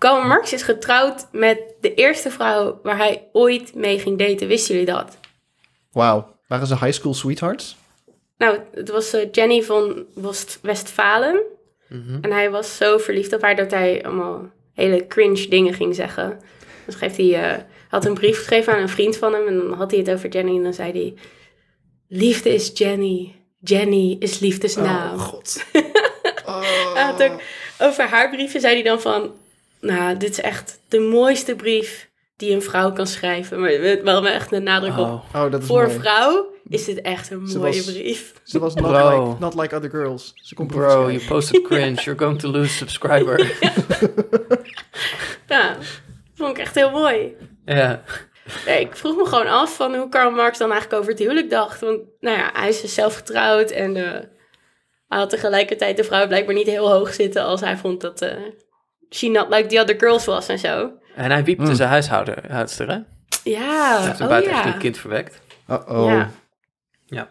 Karl Marx is getrouwd met de eerste vrouw waar hij ooit mee ging daten. Wisten jullie dat? Wauw. Waren ze high school sweethearts? Nou, het was eh, Jenny van Westfalen. Mm En hij was zo verliefd op haar dat hij allemaal hele cringe dingen ging zeggen. Dus geeft hij, eh, had een brief geschreven aan een vriend van hem. En dan had hij het over Jenny. En dan zei hij: Liefde is Jenny. Jenny is liefdesnaam. Oh, god. Oh. over haar brieven zei hij dan van: nou, dit is echt de mooiste brief die een vrouw kan schrijven. Maar we echt een nadruk op. Oh, oh dat is Voor mooi. een vrouw is dit echt een mooie brief. Ze was not like, other girls. Ze kon Bro, you posted cringe. You're going to lose subscriber. ja. Nou, vond ik echt heel mooi. Ja. Nee, ik vroeg me gewoon af van hoe Karl Marx dan eigenlijk over het huwelijk dacht. Want nou ja, hij is dus zelf getrouwd en eh, hij had tegelijkertijd de vrouw blijkbaar niet heel hoog zitten als hij vond dat... Eh, she not like the other girls was en zo. En hij wiepte mm. zijn huishouder, huidster, hè? Ja, Hij heeft oh een oh, ja. kind verwekt. Uh-oh. Ja. ja.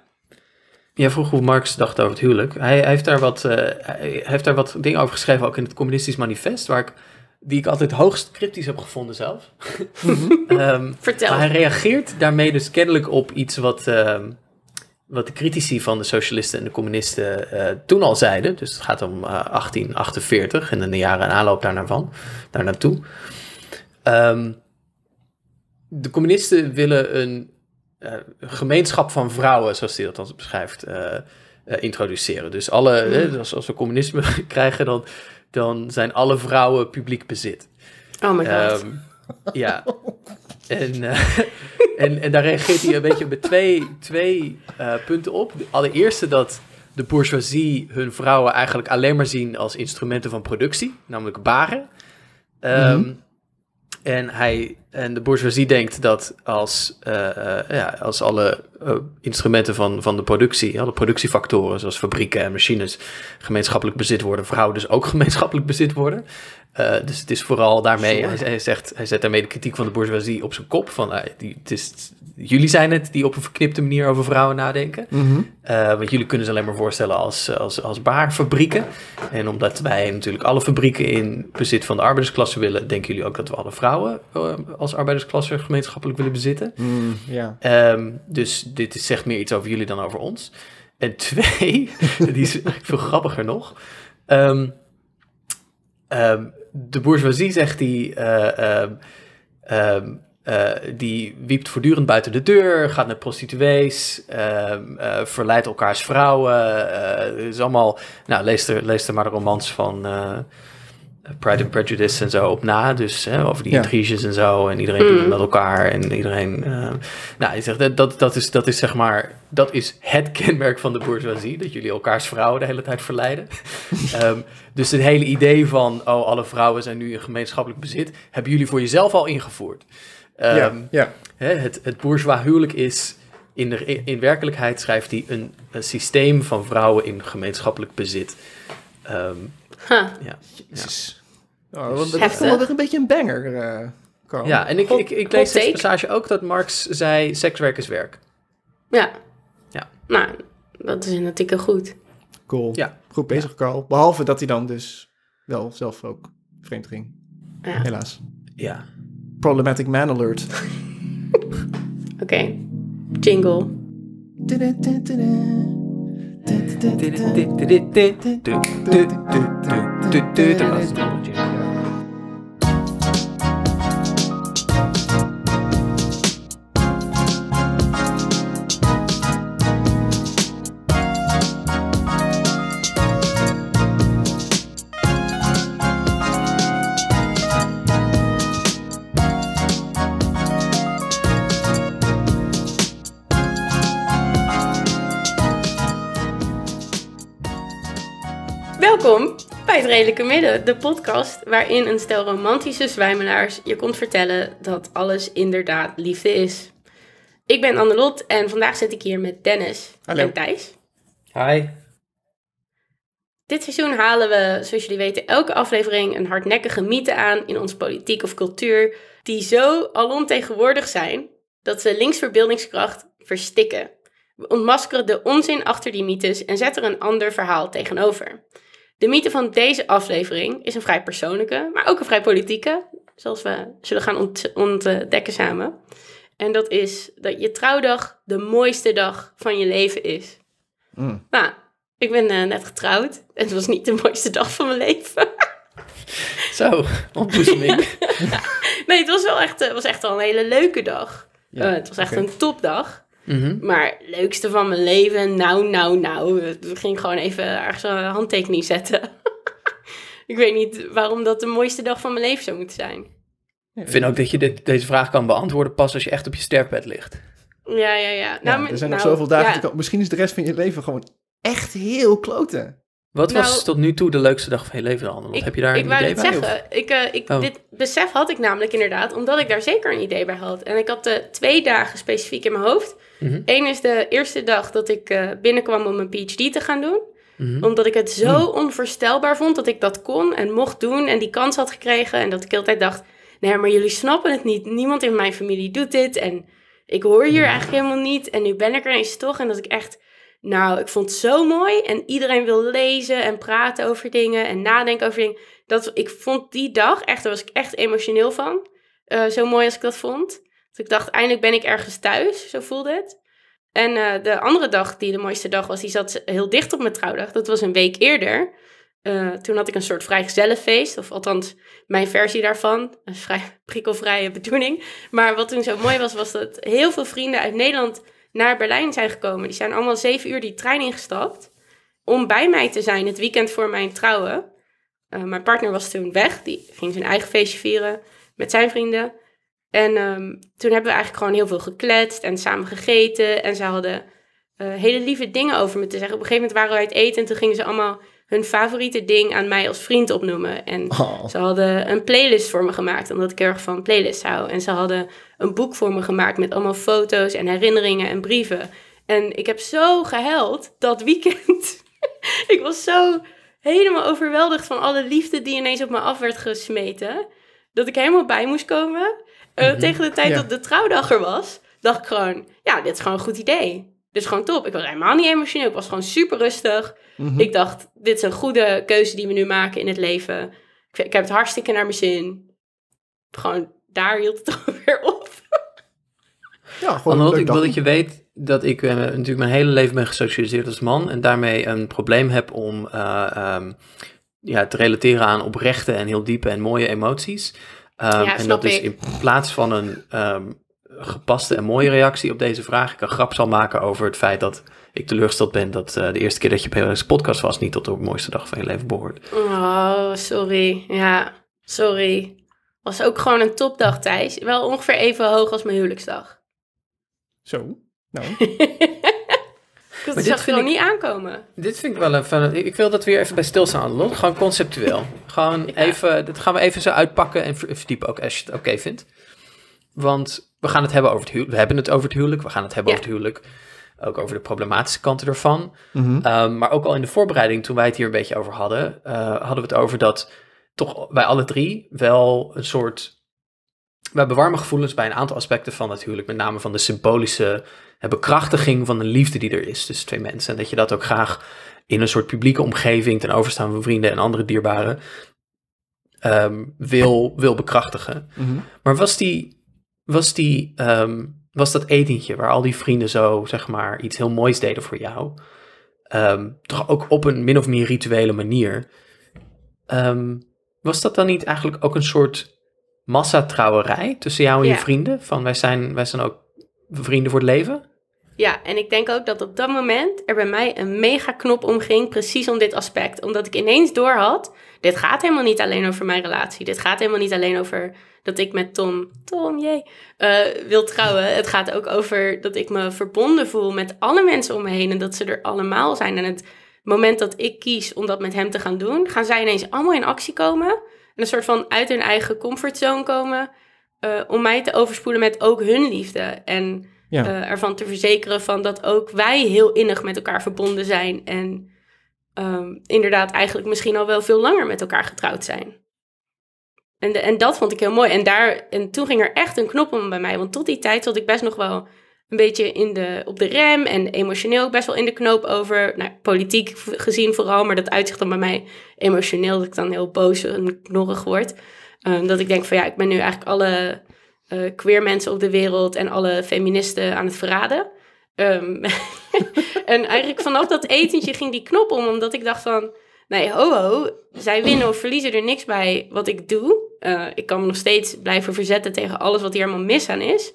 Jij vroeg hoe Marx dacht over het huwelijk. Hij, heeft, daar wat, eh, heeft daar wat dingen over geschreven, ook in het Communistisch Manifest, waar ik, die ik altijd hoogst cryptisch heb gevonden zelf. Mhm. Ehm, Vertel. hij reageert daarmee dus kennelijk op iets wat... Ehm, wat de critici van de socialisten en de communisten eh, toen al zeiden. Dus het gaat om 1848 eh, en in de jaren en aanloop naar van, daar naartoe. Ehm, de communisten willen een eh, gemeenschap van vrouwen, zoals hij dat dan beschrijft, introduceren. Dus alle, hmm. dus als, we communisme krijgen, dan, dan zijn alle vrouwen publiek bezit. Oh my god. Ehm, ja. en en, en daar reageert hij een beetje met twee, eh, punten op. Allereerst allereerste dat de bourgeoisie hun vrouwen eigenlijk alleen maar zien als instrumenten van productie, namelijk baren. Ehm, mhm. En, hij, en de bourgeoisie denkt dat als, eh, eh, ja, als alle instrumenten van, van de productie, alle productiefactoren zoals fabrieken en machines gemeenschappelijk bezit worden, vrouwen dus ook gemeenschappelijk bezit worden, eh, dus het is vooral daarmee, hij, zegt, hij zet daarmee de kritiek van de bourgeoisie op zijn kop. Van, eh, die, het is, jullie zijn het die op een verknipte manier over vrouwen nadenken. Mhm. Eh, want jullie kunnen ze alleen maar voorstellen als, als, als baarfabrieken. En omdat wij natuurlijk alle fabrieken in bezit van de arbeidersklasse willen, denken jullie ook dat we alle vrouwen als arbeidersklasse gemeenschappelijk willen bezitten. Mm, ehm, dus dit is, zegt meer iets over jullie dan over ons. En twee, die is veel grappiger nog. Um, de bourgeoisie zegt die. Eh, ehm, ehm, eh, die wiept voortdurend buiten de deur, gaat naar prostituees, ehm, eh, verleidt elkaars vrouwen. Het is allemaal. Nou, lees er, lees er maar de romans van. Pride and Prejudice en zo op na. Dus hè, over die ja. intriges en zo. En iedereen doet het mm. met elkaar. En iedereen. Eh, nou, je zegt, dat, dat, is, dat is zeg maar. Dat is het kenmerk van de bourgeoisie. Dat jullie elkaars vrouwen de hele tijd verleiden. Ehm, dus het hele idee van. Oh, alle vrouwen zijn nu in gemeenschappelijk bezit. Hebben jullie voor jezelf al ingevoerd. Ehm, ja, ja. Hè, het, het bourgeois huwelijk is. In, de, in werkelijkheid schrijft hij een, een systeem van vrouwen in gemeenschappelijk bezit. Um, ja. Oh, dat is wel weer een beetje een banger, uh, Carl. Ja, en ik, ik, ik lees deze passage ook dat Marx zei, sekswerk is werk. Ja. Ja. Nou, dat is in artikel goed. Cool. Ja. Goed bezig, ja. Carl. Behalve dat hij dan dus wel zelf ook vreemd ging. Ja. Helaas. Ja. Problematic man alert. Oké. Jingle. Stedelijke Midden, de podcast waarin een stel romantische zwijmelaars je komt vertellen dat alles inderdaad liefde is. Ik ben Annelot en vandaag zit ik hier met Dennis Hallo. en Thijs. Hi. Dit seizoen halen we, zoals jullie weten, elke aflevering een hardnekkige mythe aan in ons politiek of cultuur, die zo alomtegenwoordig zijn dat ze linksverbeeldingskracht verstikken. We ontmaskeren de onzin achter die mythes en zetten er een ander verhaal tegenover. De mythe van deze aflevering is een vrij persoonlijke, maar ook een vrij politieke, zoals we zullen gaan ontdekken samen. En dat is dat je trouwdag de mooiste dag van je leven is. Mm. Nou, ik ben eh, net getrouwd en het was niet de mooiste dag van mijn leven. Zo, ontboezeming. nee, het was wel echt, eh, was echt al een hele leuke dag. Eh, het was echt een topdag. Mhm. Maar leukste van mijn leven, nou, nou, nou. We ging gewoon even ergens een handtekening zetten. ik weet niet waarom dat de mooiste dag van mijn leven zou moeten zijn. Ik vind ook dat je dit, deze vraag kan beantwoorden pas als je echt op je sterfbed ligt. Ja, ja, ja. Nou, er zijn nog nou, zoveel dagen. Ja. Misschien is de rest van je leven gewoon echt heel kloten. Wat was nou, tot nu toe de leukste dag van je leven dan? Wat heb je daar een idee bij? Zeggen, ik, eh, ik, oh. Dit besef had ik namelijk inderdaad, omdat ik daar zeker een idee bij had. En ik had de eh, twee dagen specifiek in mijn hoofd. Mhm. Eén is de eerste dag dat ik eh, binnenkwam om een PhD te gaan doen. Mhm. Omdat ik het zo mm. onvoorstelbaar vond dat ik dat kon en mocht doen en die kans had gekregen. En dat ik altijd dacht, nee, maar jullie snappen het niet. Niemand in mijn familie doet dit en ik hoor hier mm. eigenlijk helemaal niet. En nu ben ik er eens toch. En dat ik echt nou, ik vond het zo mooi en iedereen wil lezen en praten over dingen en nadenken over dingen. Dat, ik vond die dag echt, daar was ik echt emotioneel van. Eh, zo mooi als ik dat vond. Dat ik dacht, eindelijk ben ik ergens thuis, zo voelde het. En eh, de andere dag, die de mooiste dag was, die zat heel dicht op mijn trouwdag. Dat was een week eerder. Eh, toen had ik een soort vrijgezellenfeest, of althans mijn versie daarvan. Een vrij prikkelvrije bedoeling. Maar wat toen zo mooi was, was dat heel veel vrienden uit Nederland naar Berlijn zijn gekomen. Die zijn allemaal zeven uur die trein ingestapt om bij mij te zijn het weekend voor mijn trouwen. Eh, mijn partner was toen weg, die ging zijn eigen feestje vieren met zijn vrienden. En ehm, toen hebben we eigenlijk gewoon heel veel gekletst en samen gegeten. En ze hadden eh, hele lieve dingen over me te zeggen. Op een gegeven moment waren we uit eten en toen gingen ze allemaal hun favoriete ding aan mij als vriend opnoemen. En oh. ze hadden een playlist voor me gemaakt, omdat ik erg van playlists hou. En ze hadden een boek voor me gemaakt met allemaal foto's en herinneringen en brieven. En ik heb zo gehuild dat weekend. ik was zo helemaal overweldigd van alle liefde die ineens op me af werd gesmeten. Dat ik helemaal bij moest komen. Uh, Tegen de tijd dat de trouwdag er was, dacht ik gewoon: ja, dit is gewoon een goed idee. Dus gewoon top. Ik was helemaal niet emotioneel. Ik was gewoon super rustig. Mhm. Ik dacht, dit is een goede keuze die we nu maken in het leven. Ik, ik heb het hartstikke naar mijn zin. Gewoon, daar hield het toch weer op. Ja, gewoon ik wil dat je weet dat ik eh, natuurlijk mijn hele leven ben gesocialiseerd als man. En daarmee een probleem heb om eh, ehm, ja, te relateren aan oprechte en heel diepe en mooie emoties. Ehm, en dat is in plaats van een ehm, gepaste en mooie reactie op deze vraag. Ik een grap zal maken over het feit dat ik teleurgesteld ben dat eh, de eerste keer dat je bij deze podcast was niet tot de mooiste dag van je leven behoort. Oh, sorry. Ja, sorry. Was ook gewoon een topdag, Thijs. Wel ongeveer even hoog als mijn huwelijksdag. Zo, nou. ik maar dit ik, niet aankomen. Dit vind ik wel een... Ik wil dat we hier even bij stilstaan, Lot. Gewoon conceptueel. gewoon even... Dat gaan we even zo uitpakken en verdiepen ook, als je het oké vindt. Want we gaan het hebben over het huwelijk. We hebben het over het huwelijk. We gaan het hebben over het huwelijk. Ook over de problematische kanten ervan. Mhm. Ehm, maar ook al in de voorbereiding, toen wij het hier een beetje over hadden, eh, hadden we het over dat toch wij alle drie wel een soort. We hebben warme gevoelens bij een aantal aspecten van het huwelijk. Met name van de symbolische eh, bekrachtiging van de liefde die er is tussen twee mensen. En dat je dat ook graag in een soort publieke omgeving, ten overstaan van vrienden en andere dierbaren, ehm, wil, wil bekrachtigen. Mhm. Maar was die was, die, ehm, was dat etentje waar al die vrienden zo, zeg maar, iets heel moois deden voor jou. Ehm, toch ook op een min of meer rituele manier. Ehm, was dat dan niet eigenlijk ook een soort massatrouwerij tussen jou en je vrienden? Van wij zijn, wij zijn ook vrienden voor het leven? Ja, en ik denk ook dat op dat moment er bij mij een mega knop omging, precies om dit aspect. Omdat ik ineens doorhad, dit gaat helemaal niet alleen over mijn relatie. Dit gaat helemaal niet alleen over dat ik met Tom, Tom, jee, eh, wil trouwen. Het gaat ook over dat ik me verbonden voel met alle mensen om me heen en dat ze er allemaal zijn. En het moment dat ik kies om dat met hem te gaan doen, gaan zij ineens allemaal in actie komen. En een soort van uit hun eigen comfortzone komen eh, om mij te overspoelen met ook hun liefde. En... Eh, ervan te verzekeren van dat ook wij heel innig met elkaar verbonden zijn. En ehm, inderdaad eigenlijk misschien al wel veel langer met elkaar getrouwd zijn. En, en dat vond ik heel mooi. En, daar, en toen ging er echt een knop om bij mij. Want tot die tijd zat ik best nog wel een beetje in de, op de rem en emotioneel best wel in de knoop over. Nou, politiek gezien vooral, maar dat uitzicht dan bij mij emotioneel, dat ik dan heel boos en knorrig word. Ehm, dat ik denk van ja, ik ben nu eigenlijk alle eh, queer mensen op de wereld en alle feministen aan het verraden. Ehm, en eigenlijk vanaf dat etentje ging die knop om, omdat ik dacht van, nee, ho ho, zij winnen of verliezen er niks bij wat ik doe. Eh, ik kan me nog steeds blijven verzetten tegen alles wat hier helemaal mis aan is.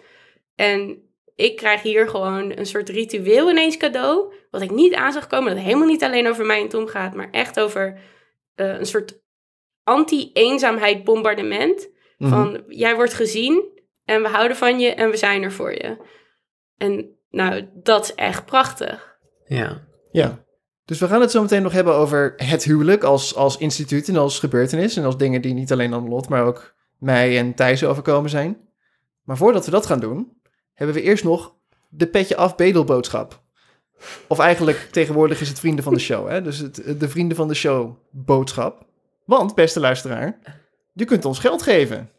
En ik krijg hier gewoon een soort ritueel ineens cadeau, wat ik niet aan zag komen, dat helemaal niet alleen over mij en Tom gaat, maar echt over eh, een soort anti-eenzaamheid bombardement. Mhm. Van jij wordt gezien en we houden van je en we zijn er voor je. En nou, dat is echt prachtig. Ja. Ja. Dus we gaan het zo meteen nog hebben over het huwelijk als, als instituut en als gebeurtenis. En als dingen die niet alleen aan Lot, maar ook mij en Thijs overkomen zijn. Maar voordat we dat gaan doen, hebben we eerst nog de petje af bedelboodschap. Of eigenlijk tegenwoordig is het vrienden van de show. Hè? Dus het, de vrienden van de show boodschap. Want, beste luisteraar, je kunt ons geld geven.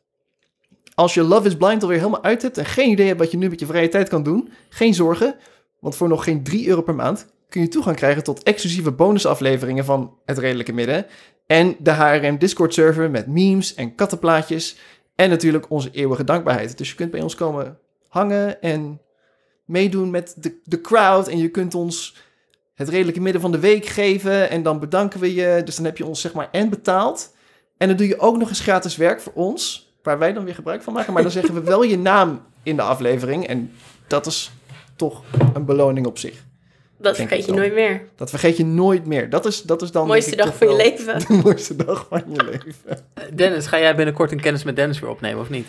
Als je Love is Blind alweer helemaal uit hebt en geen idee hebt wat je nu met je vrije tijd kan doen, geen zorgen, want voor nog geen 3 euro per maand kun je toegang krijgen tot exclusieve bonusafleveringen van Het Redelijke Midden en de HRM Discord server met memes en kattenplaatjes en natuurlijk onze eeuwige dankbaarheid. Dus je kunt bij ons komen hangen en meedoen met de, de crowd en je kunt ons het redelijke midden van de week geven en dan bedanken we je. Dus dan heb je ons zeg maar en betaald en dan doe je ook nog eens gratis werk voor ons waar wij dan weer gebruik van maken. Maar dan zeggen we wel je naam in de aflevering. En dat is toch een beloning op zich. Dat vergeet je nooit meer. Dat vergeet je nooit meer. Dat is, dat is dan. Mooiste dag van je leven. De mooiste dag van je leven. Dennis, ga jij binnenkort een kennis met Dennis weer opnemen of niet?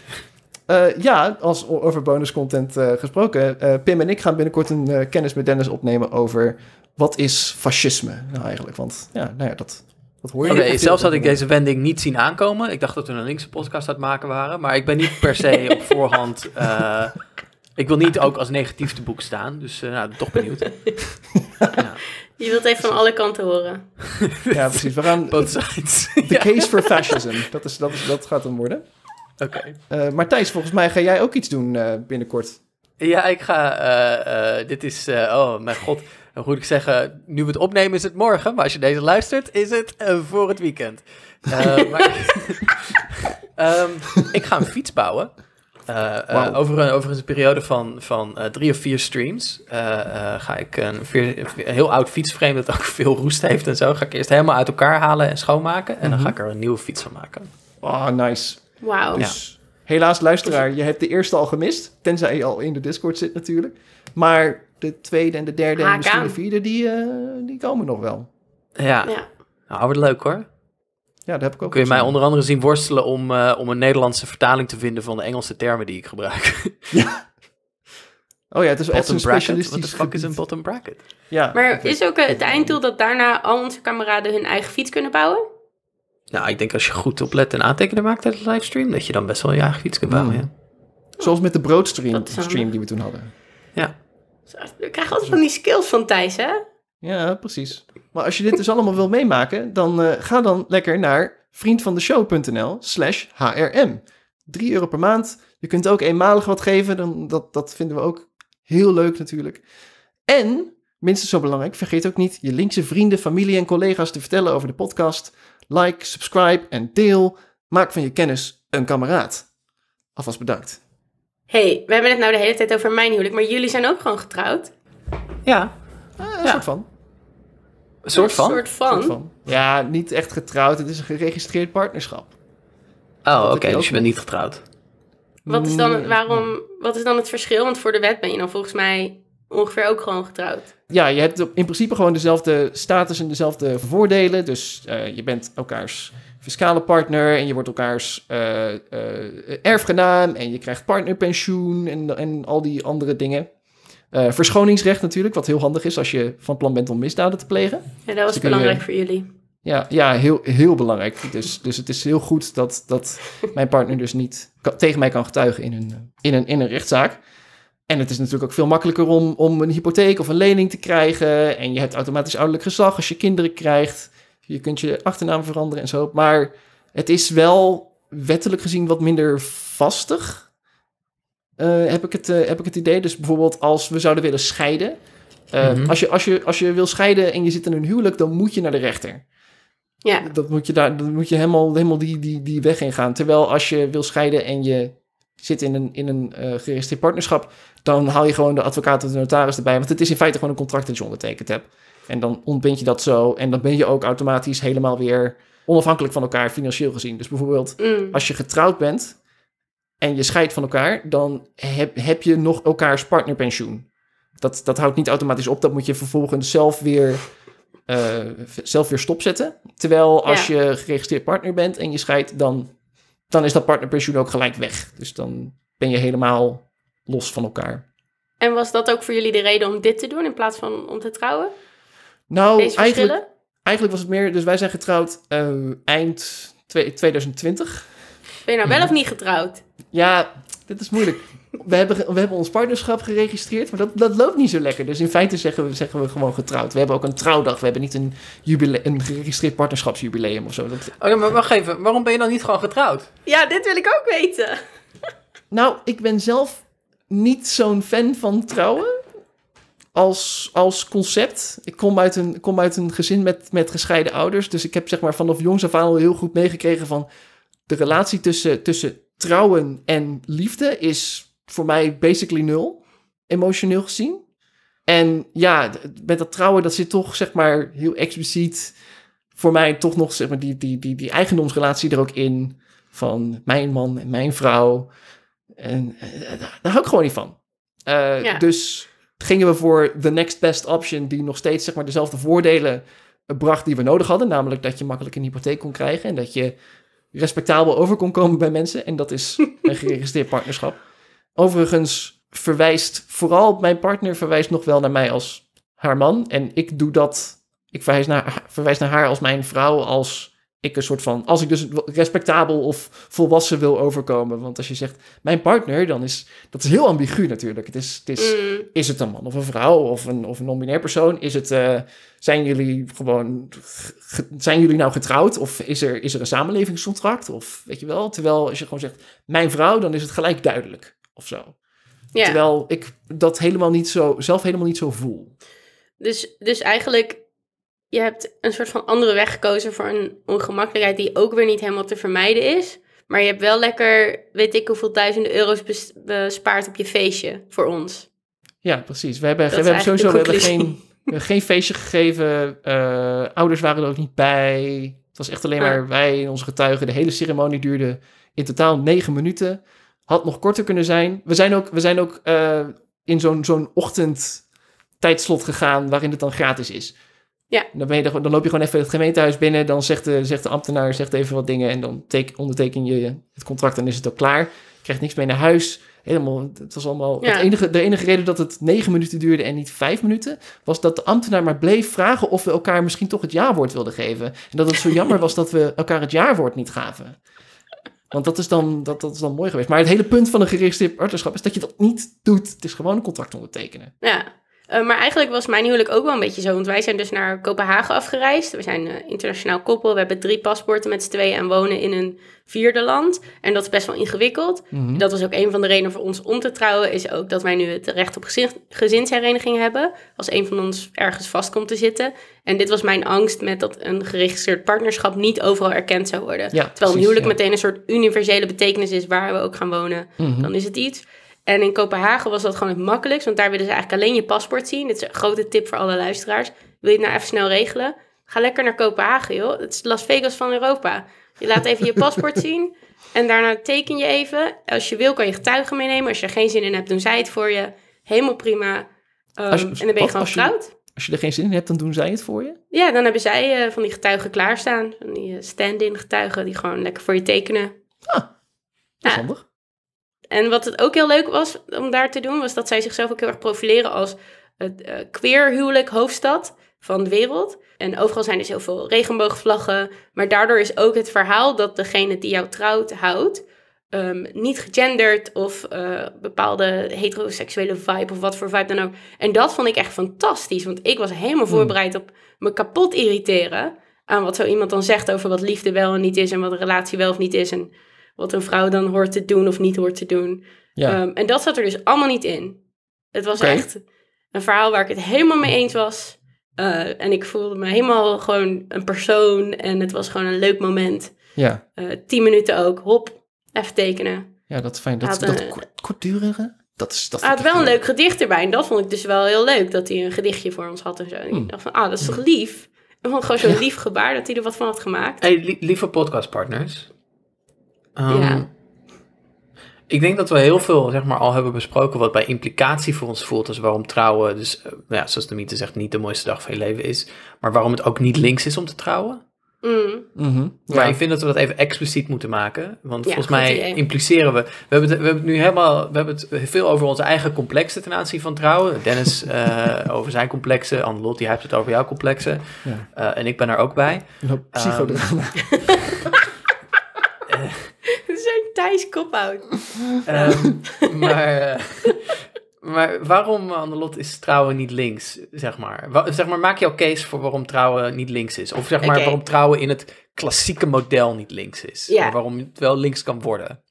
Eh, ja, als over bonuscontent eh, gesproken. Eh, Pim en ik gaan binnenkort een kennis met Dennis opnemen over wat is fascisme nou eigenlijk. Want ja, nou ja, dat dat zelfs had ik deze wending niet zien aankomen. Ik dacht dat we een linkse podcast aan het maken waren. Maar ik ben niet per se op voorhand... Eh, ik wil niet ook als negatief te boek staan. Dus eh, nou, toch benieuwd. ja. Je wilt even van alle kanten horen. ja, precies. We gaan... Both The case for fascism. Dat, is, dat, dat gaat hem worden. Oké. Okay. Eh, volgens mij ga jij ook iets doen binnenkort. Ja, ik ga... dit is... oh, mijn god. Dan moet ik zeggen, nu we het opnemen is het morgen, maar als je deze luistert, is het eh, voor het weekend. Eh, ehm, ik ga een fiets bouwen. Uh, over, een, over een periode van, van drie of vier streams ga ik een, heel oud fietsframe dat ook veel roest heeft en zo, ga ik eerst helemaal uit elkaar halen en schoonmaken. En dan mhm. ga ik er een nieuwe fiets van maken. Oh, nice. Wauw. Dus helaas, luisteraar, je hebt de eerste al gemist. Tenzij je al in de Discord zit natuurlijk. Maar de tweede en de derde en de vierde, die, eh, die komen nog wel. Ja, ja. Nou, wordt leuk hoor. Ja, dat heb ik ook. Kun je mij onder andere zien worstelen om, eh, om een Nederlandse vertaling te vinden van de Engelse termen die ik gebruik. Ja. Oh ja, het is echt een Wat de fuck is een bottom bracket? Ja. Maar is ook het einddoel dat daarna al onze kameraden hun eigen fiets kunnen bouwen? Nou, ik denk als je goed oplet en aantekenen maakt uit de livestream, dat je dan best wel je eigen fiets kunt bouwen, hmm. ja. Zoals met de broodstream stream die we toen hadden. Ja. We krijgen altijd van die skills van Thijs, hè? Ja, precies. Maar als je dit dus allemaal wil meemaken, dan eh, ga dan lekker naar vriendvandeshow.nl slash hrm. 3 euro per maand. Je kunt ook eenmalig wat geven, dan, dat, dat vinden we ook heel leuk natuurlijk. En, minstens zo belangrijk, vergeet ook niet je linkse vrienden, familie en collega's te vertellen over de podcast. Like, subscribe en deel. Maak van je kennis een kameraad. Alvast bedankt hey, we hebben het nou de hele tijd over mijn huwelijk, maar jullie zijn ook gewoon getrouwd? Ja, eh, een soort van. Een soort van? soort van? Ja, niet echt getrouwd. Het is een geregistreerd partnerschap. Oh, oké. dus je bent niet getrouwd. Wat is, dan, waarom, wat is dan het verschil? Want voor de wet ben je dan volgens mij ongeveer ook gewoon getrouwd. Ja, je hebt in principe gewoon dezelfde status en dezelfde voordelen. Dus eh, je bent elkaars fiscale partner en je wordt elkaars eh, eh, erfgenaam en je krijgt partnerpensioen en, en al die andere dingen. verschoningsrecht natuurlijk, wat heel handig is als je van plan bent om misdaden te plegen. Ja, dat was dus belangrijk voor jullie. Ja, ja heel, heel belangrijk. Dus, dus het is heel goed dat, dat mijn partner dus niet tegen mij kan getuigen in een, in een, in een rechtszaak. En het is natuurlijk ook veel makkelijker om, om een hypotheek of een lening te krijgen. En je hebt automatisch ouderlijk gezag als je kinderen krijgt. Je kunt je achternaam veranderen en zo. Maar het is wel wettelijk gezien wat minder vastig. Eh, heb, ik het, eh, heb ik het idee. Dus bijvoorbeeld als we zouden willen scheiden. Eh, mhm. als, je, als, je, als je wil scheiden en je zit in een huwelijk, dan moet je naar de rechter. Ja. Dat moet je, daar, moet je helemaal, helemaal die, die, die weg in gaan. Terwijl als je wil scheiden en je zit in een, in een eh, geregistreerd partnerschap, dan haal je gewoon de advocaat of de notaris erbij. Want het is in feite gewoon een contract dat je ondertekend hebt. En dan ontbind je dat zo. En dan ben je ook automatisch helemaal weer onafhankelijk van elkaar financieel gezien. Dus bijvoorbeeld, mm. als je getrouwd bent en je scheidt van elkaar, dan heb, heb je nog elkaars partnerpensioen. Dat, dat houdt niet automatisch op. Dat moet je vervolgens zelf weer, eh, zelf weer stopzetten. Terwijl als je geregistreerd partner bent en je scheidt, dan dan is dat partnerpensioen ook gelijk weg. Dus dan ben je helemaal los van elkaar. En was dat ook voor jullie de reden om dit te doen in plaats van om te trouwen? Nou, eigenlijk, eigenlijk was het meer. Dus wij zijn getrouwd eh, eind 2020. Ben je nou wel of niet getrouwd? Ja, dit is moeilijk we hebben, we hebben ons partnerschap geregistreerd, maar dat, dat loopt niet zo lekker. Dus in feite zeggen we, zeggen we gewoon getrouwd. We hebben ook een trouwdag. We hebben niet een, jubile een geregistreerd partnerschapsjubileum of zo. Oh, maar wacht even. Waarom ben je dan niet gewoon getrouwd? Ja, dit wil ik ook weten. Nou, ik ben zelf niet zo'n fan van trouwen als, als concept. Ik kom uit een, kom uit een gezin met, met gescheiden ouders. Dus ik heb zeg maar vanaf jongs af aan al heel goed meegekregen van... de relatie tussen, tussen trouwen en liefde is voor mij basically nul, emotioneel gezien. En ja, met dat trouwen, dat zit toch zeg maar heel expliciet voor mij toch nog zeg maar, die, die, die, die eigendomsrelatie er ook in. Van mijn man en mijn vrouw. En eh, eh, daar, hou ik gewoon niet van. Eh, dus gingen we voor de next best option, die nog steeds zeg maar, dezelfde voordelen bracht die we nodig hadden. Namelijk dat je makkelijk een hypotheek kon krijgen en dat je respectabel over kon komen bij mensen. En dat is een geregistreerd partnerschap. Overigens verwijst vooral mijn partner verwijst nog wel naar mij als haar man. En ik doe dat. Ik verwijs naar, verwijs naar haar als mijn vrouw. Als ik een soort van. Als ik dus respectabel of volwassen wil overkomen. Want als je zegt mijn partner, dan is dat is heel ambigu natuurlijk. Het is, het is, mm. is het een man of een vrouw of een, of een non-binair persoon? Is het, eh, zijn jullie gewoon. zijn jullie nou getrouwd? Of is er, is er een samenlevingscontract? Of weet je wel. Terwijl als je gewoon zegt mijn vrouw, dan is het gelijk duidelijk of zo. Ja. Terwijl ik dat helemaal niet zo, zelf helemaal niet zo voel. Dus, dus eigenlijk, je hebt een soort van andere weg gekozen voor een ongemakkelijkheid die ook weer niet helemaal te vermijden is. Maar je hebt wel lekker, weet ik hoeveel duizenden euro's bespaard op je feestje voor ons. Ja, precies. We hebben, we hebben sowieso we geen, geen feestje gegeven. Eh, ouders waren er ook niet bij. Het was echt alleen maar wij en onze getuigen. De hele ceremonie duurde in totaal negen minuten. Had nog korter kunnen zijn. We zijn ook, we zijn ook eh, in zo'n zo'n ochtendtijdslot gegaan waarin het dan gratis is. Ja. Dan, ben je, dan loop je gewoon even het gemeentehuis binnen. Dan zegt de, zegt de ambtenaar zegt even wat dingen. En dan teken, onderteken je het contract. en is het ook klaar. Je krijgt niks mee naar huis. Helemaal, het was allemaal. Ja. Het enige, de enige reden dat het negen minuten duurde en niet vijf minuten. was dat de ambtenaar maar bleef vragen of we elkaar misschien toch het jaarwoord wilden geven. En dat het zo jammer was dat we elkaar het jaarwoord niet gaven. Want dat is, dan, dat, dat is dan mooi geweest. Maar het hele punt van een geregistreerd partnerschap is dat je dat niet doet. Het is gewoon een contract ondertekenen. Ja. Eh, maar eigenlijk was mijn huwelijk ook wel een beetje zo. Want wij zijn dus naar Kopenhagen afgereisd. We zijn een eh, internationaal koppel. We hebben drie paspoorten met z'n tweeën en wonen in een vierde land. En dat is best wel ingewikkeld. Mhm. Dat was ook een van de redenen voor ons om te trouwen. Is ook dat wij nu het recht op gezinshereniging hebben. Als een van ons ergens vast komt te zitten. En dit was mijn angst met dat een geregistreerd partnerschap niet overal erkend zou worden. Terwijl een huwelijk meteen een soort universele betekenis is waar we ook gaan wonen. Mhm. Dan is het iets. En in Kopenhagen was dat gewoon het makkelijkst, want daar willen ze eigenlijk alleen je paspoort zien. Dit is een grote tip voor alle luisteraars. Wil je het nou even snel regelen? Ga lekker naar Kopenhagen, joh. Het is Las Vegas van Europa. Je laat even je paspoort zien en daarna teken je even. Als je wil kan je getuigen meenemen. Als je er geen zin in hebt, doen zij het voor je. Helemaal prima. Um, als, en dan ben je gewoon getrouwd. Als je er geen zin in hebt, dan doen zij het voor je? Ja, dan hebben zij eh, van die getuigen klaarstaan. Van die eh, stand-in getuigen die gewoon lekker voor je tekenen. Ah, dat ja. En wat het ook heel leuk was om daar te doen, was dat zij zichzelf ook heel erg profileren als het uh, queer huwelijk hoofdstad van de wereld. En overal zijn dus er zoveel regenboogvlaggen. Maar daardoor is ook het verhaal dat degene die jou trouwt houdt, ehm, niet gegenderd of uh, bepaalde heteroseksuele vibe of wat voor vibe dan ook. En dat vond ik echt fantastisch, want ik was helemaal hmm. voorbereid op me kapot irriteren aan wat zo iemand dan zegt over wat liefde wel en niet is en wat een relatie wel of niet is. En wat een vrouw dan hoort te doen of niet hoort te doen. Ja. Ehm, en dat zat er dus allemaal niet in. Het was echt een verhaal waar ik het helemaal mee eens was. Eh, en ik voelde me helemaal gewoon een persoon en het was gewoon een leuk moment. Ja. Eh, tien minuten ook, hop, even tekenen. Ja, dat fijn. Dat, dat kortdurige, dat is... Dat hij had wel een leuk. gedicht erbij en dat vond ik dus wel heel leuk, dat hij een gedichtje voor ons had en zo. Hmm. ik dacht van, ah, dat is toch hmm. lief? Ik vond gewoon zo'n lief gebaar dat hij er wat van had gemaakt. Hey, lieve podcastpartners, Ehm, ik denk dat we heel veel zeg maar, al hebben besproken wat bij implicatie voor ons voelt. Dus waarom trouwen, dus, eh, ja, zoals de mythe zegt, niet de mooiste dag van je leven is. Maar waarom het ook niet links is om te trouwen. Mm. Mhm. ja. Maar ik vind dat we dat even expliciet moeten maken. Want volgens mij impliceren we. We hebben, het, we hebben nu helemaal. We hebben het veel over onze eigen complexen ten aanzien van trouwen. Dennis eh, over zijn complexen. Anne die heeft het over jouw complexen. Eh, en ik ben er ook bij. psychodrama. Ehm, Thijs Kophout. Um, ehm, maar, uh, maar waarom, eh, Annelot, is trouwen niet links, zeg maar? zeg maar, maak je al case voor waarom trouwen niet links is? Of zeg maar, waarom trouwen in het klassieke model niet links is? Ja. Waarom het wel links kan worden?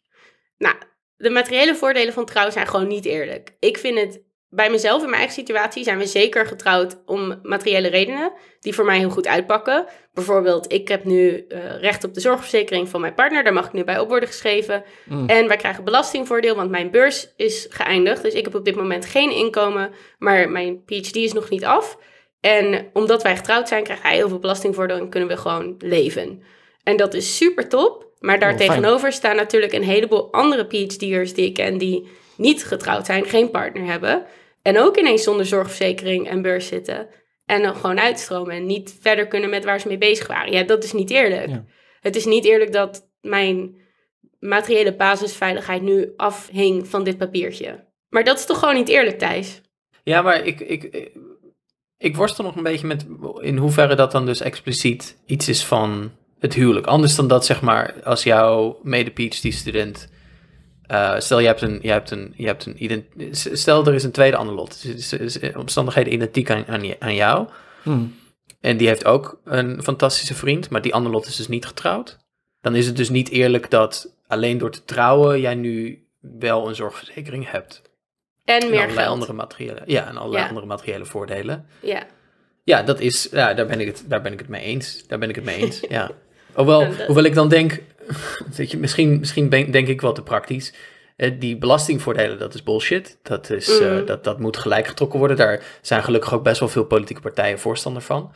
Nou, de materiële voordelen van trouwen zijn gewoon niet eerlijk. Ik vind het bij mezelf in mijn eigen situatie zijn we zeker getrouwd om materiële redenen die voor mij heel goed uitpakken. Bijvoorbeeld, ik heb nu eh, recht op de zorgverzekering van mijn partner, daar mag ik nu bij op worden geschreven. Mm. En wij krijgen belastingvoordeel, want mijn beurs is geëindigd. Dus ik heb op dit moment geen inkomen, maar mijn PhD is nog niet af. En omdat wij getrouwd zijn, krijgt hij heel veel belastingvoordeel en kunnen we gewoon leven. En dat is super top. Maar daartegenover staan natuurlijk een heleboel andere PhD'ers die ik ken die niet getrouwd zijn, geen partner hebben. En ook ineens zonder zorgverzekering en beurs zitten. En dan gewoon uitstromen en niet verder kunnen met waar ze mee bezig waren. Ja, dat is niet eerlijk. Het is niet eerlijk dat mijn materiële basisveiligheid nu afhing van dit papiertje. Maar dat is toch gewoon niet eerlijk, Thijs? Ja, maar ik, ik, ik worstel nog een beetje met in hoeverre dat dan dus expliciet iets is van het huwelijk. Anders dan dat, zeg maar, als jouw mede-PhD-student eh, stel, je hebt een, je hebt een, je hebt een stel er is een tweede ander lot. Eh, omstandigheden identiek aan, aan, aan jou. Hmm. En die heeft ook een fantastische vriend, maar die ander lot is dus niet getrouwd. Dan is het dus niet eerlijk dat alleen door te trouwen jij nu wel een zorgverzekering hebt. En, meer allerlei andere materiële, ja, en allerlei andere materiële voordelen. Ja. Ja, dat is, ja, daar, ben ik het, daar ben ik het mee eens. Daar ben ik het mee eens, ja. Hoewel, hoewel ik dan denk, misschien, misschien denk ik wel te praktisch. Eh, die belastingvoordelen, dat is bullshit. Dat, is, eh, mhm. dat, dat moet gelijk getrokken worden. Daar zijn gelukkig ook best wel veel politieke partijen voorstander van.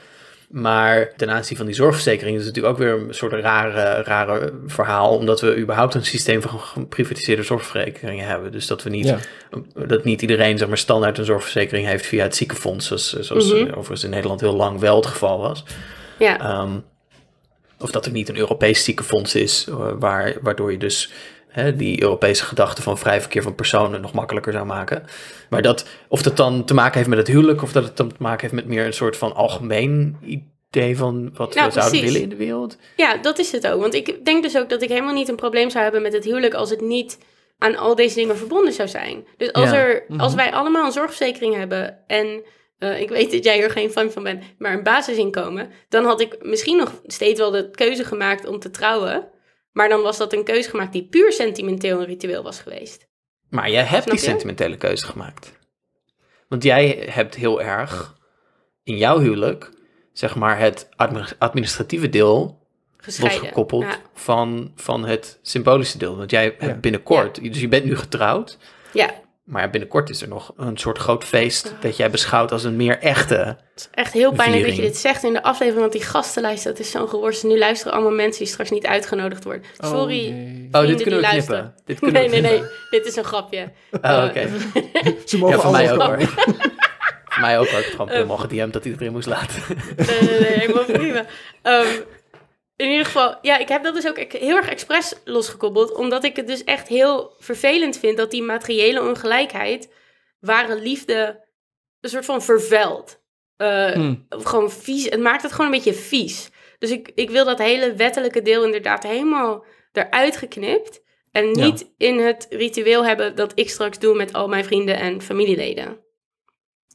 Maar ten aanzien van die zorgverzekering is het natuurlijk ook weer een soort rare, rare verhaal. Omdat we überhaupt een systeem van geprivatiseerde zorgverzekeringen hebben. Dus dat we niet, dat niet iedereen zeg maar, standaard een zorgverzekering heeft via het ziekenfonds. Zoals, zoals mhm. overigens in Nederland heel lang wel het geval was. Ja. Ehm, of dat er niet een Europees ziekenfonds is, eh, waar, waardoor je dus hè, die Europese gedachte van vrij verkeer van personen nog makkelijker zou maken. Maar dat, of dat dan te maken heeft met het huwelijk, of dat het dan te maken heeft met meer een soort van algemeen idee van wat nou, we zouden willen in de wereld. Ja, dat is het ook. Want ik denk dus ook dat ik helemaal niet een probleem zou hebben met het huwelijk als het niet aan al deze dingen verbonden zou zijn. Dus als, er, mhm. als wij allemaal een zorgverzekering hebben en eh, ik weet dat jij er geen fan van bent, maar een basisinkomen, dan had ik misschien nog steeds wel de keuze gemaakt om te trouwen. Maar dan was dat een keuze gemaakt die puur sentimenteel en ritueel was geweest. Maar jij hebt die sentimentele keuze gemaakt. Want jij hebt heel erg in jouw huwelijk, zeg maar, het administratieve deel losgekoppeld van, van het symbolische deel. Want jij hebt binnenkort, dus je bent nu getrouwd. Ja. Maar binnenkort is er nog een soort groot feest dat jij beschouwt als een meer echte. Het is echt heel pijnlijk dat je dit zegt in de aflevering, want die gastenlijst, dat is zo'n geworst. Nu luisteren allemaal mensen die straks niet uitgenodigd worden. Oh, Sorry. Oh, nee. oh dit kunnen knippen. Dit kunnen nee, nee, nee. Dit is een grapje. Oh, oké. Eh, Ze mogen ja, voor mij ook hoor. mij ook had gewoon die uh, dat hij erin moest laten. nee, nee, nee, helemaal prima. Um, in ieder geval, ja, ik heb dat dus ook heel erg expres losgekoppeld. Omdat ik het dus echt heel vervelend vind dat die materiële ongelijkheid ware liefde een soort van vervuilt. Eh, hmm. Gewoon vies. Het maakt het gewoon een beetje vies. Dus ik, ik wil dat hele wettelijke deel inderdaad helemaal eruit geknipt. En niet in het ritueel hebben dat ik straks doe met al mijn vrienden en familieleden.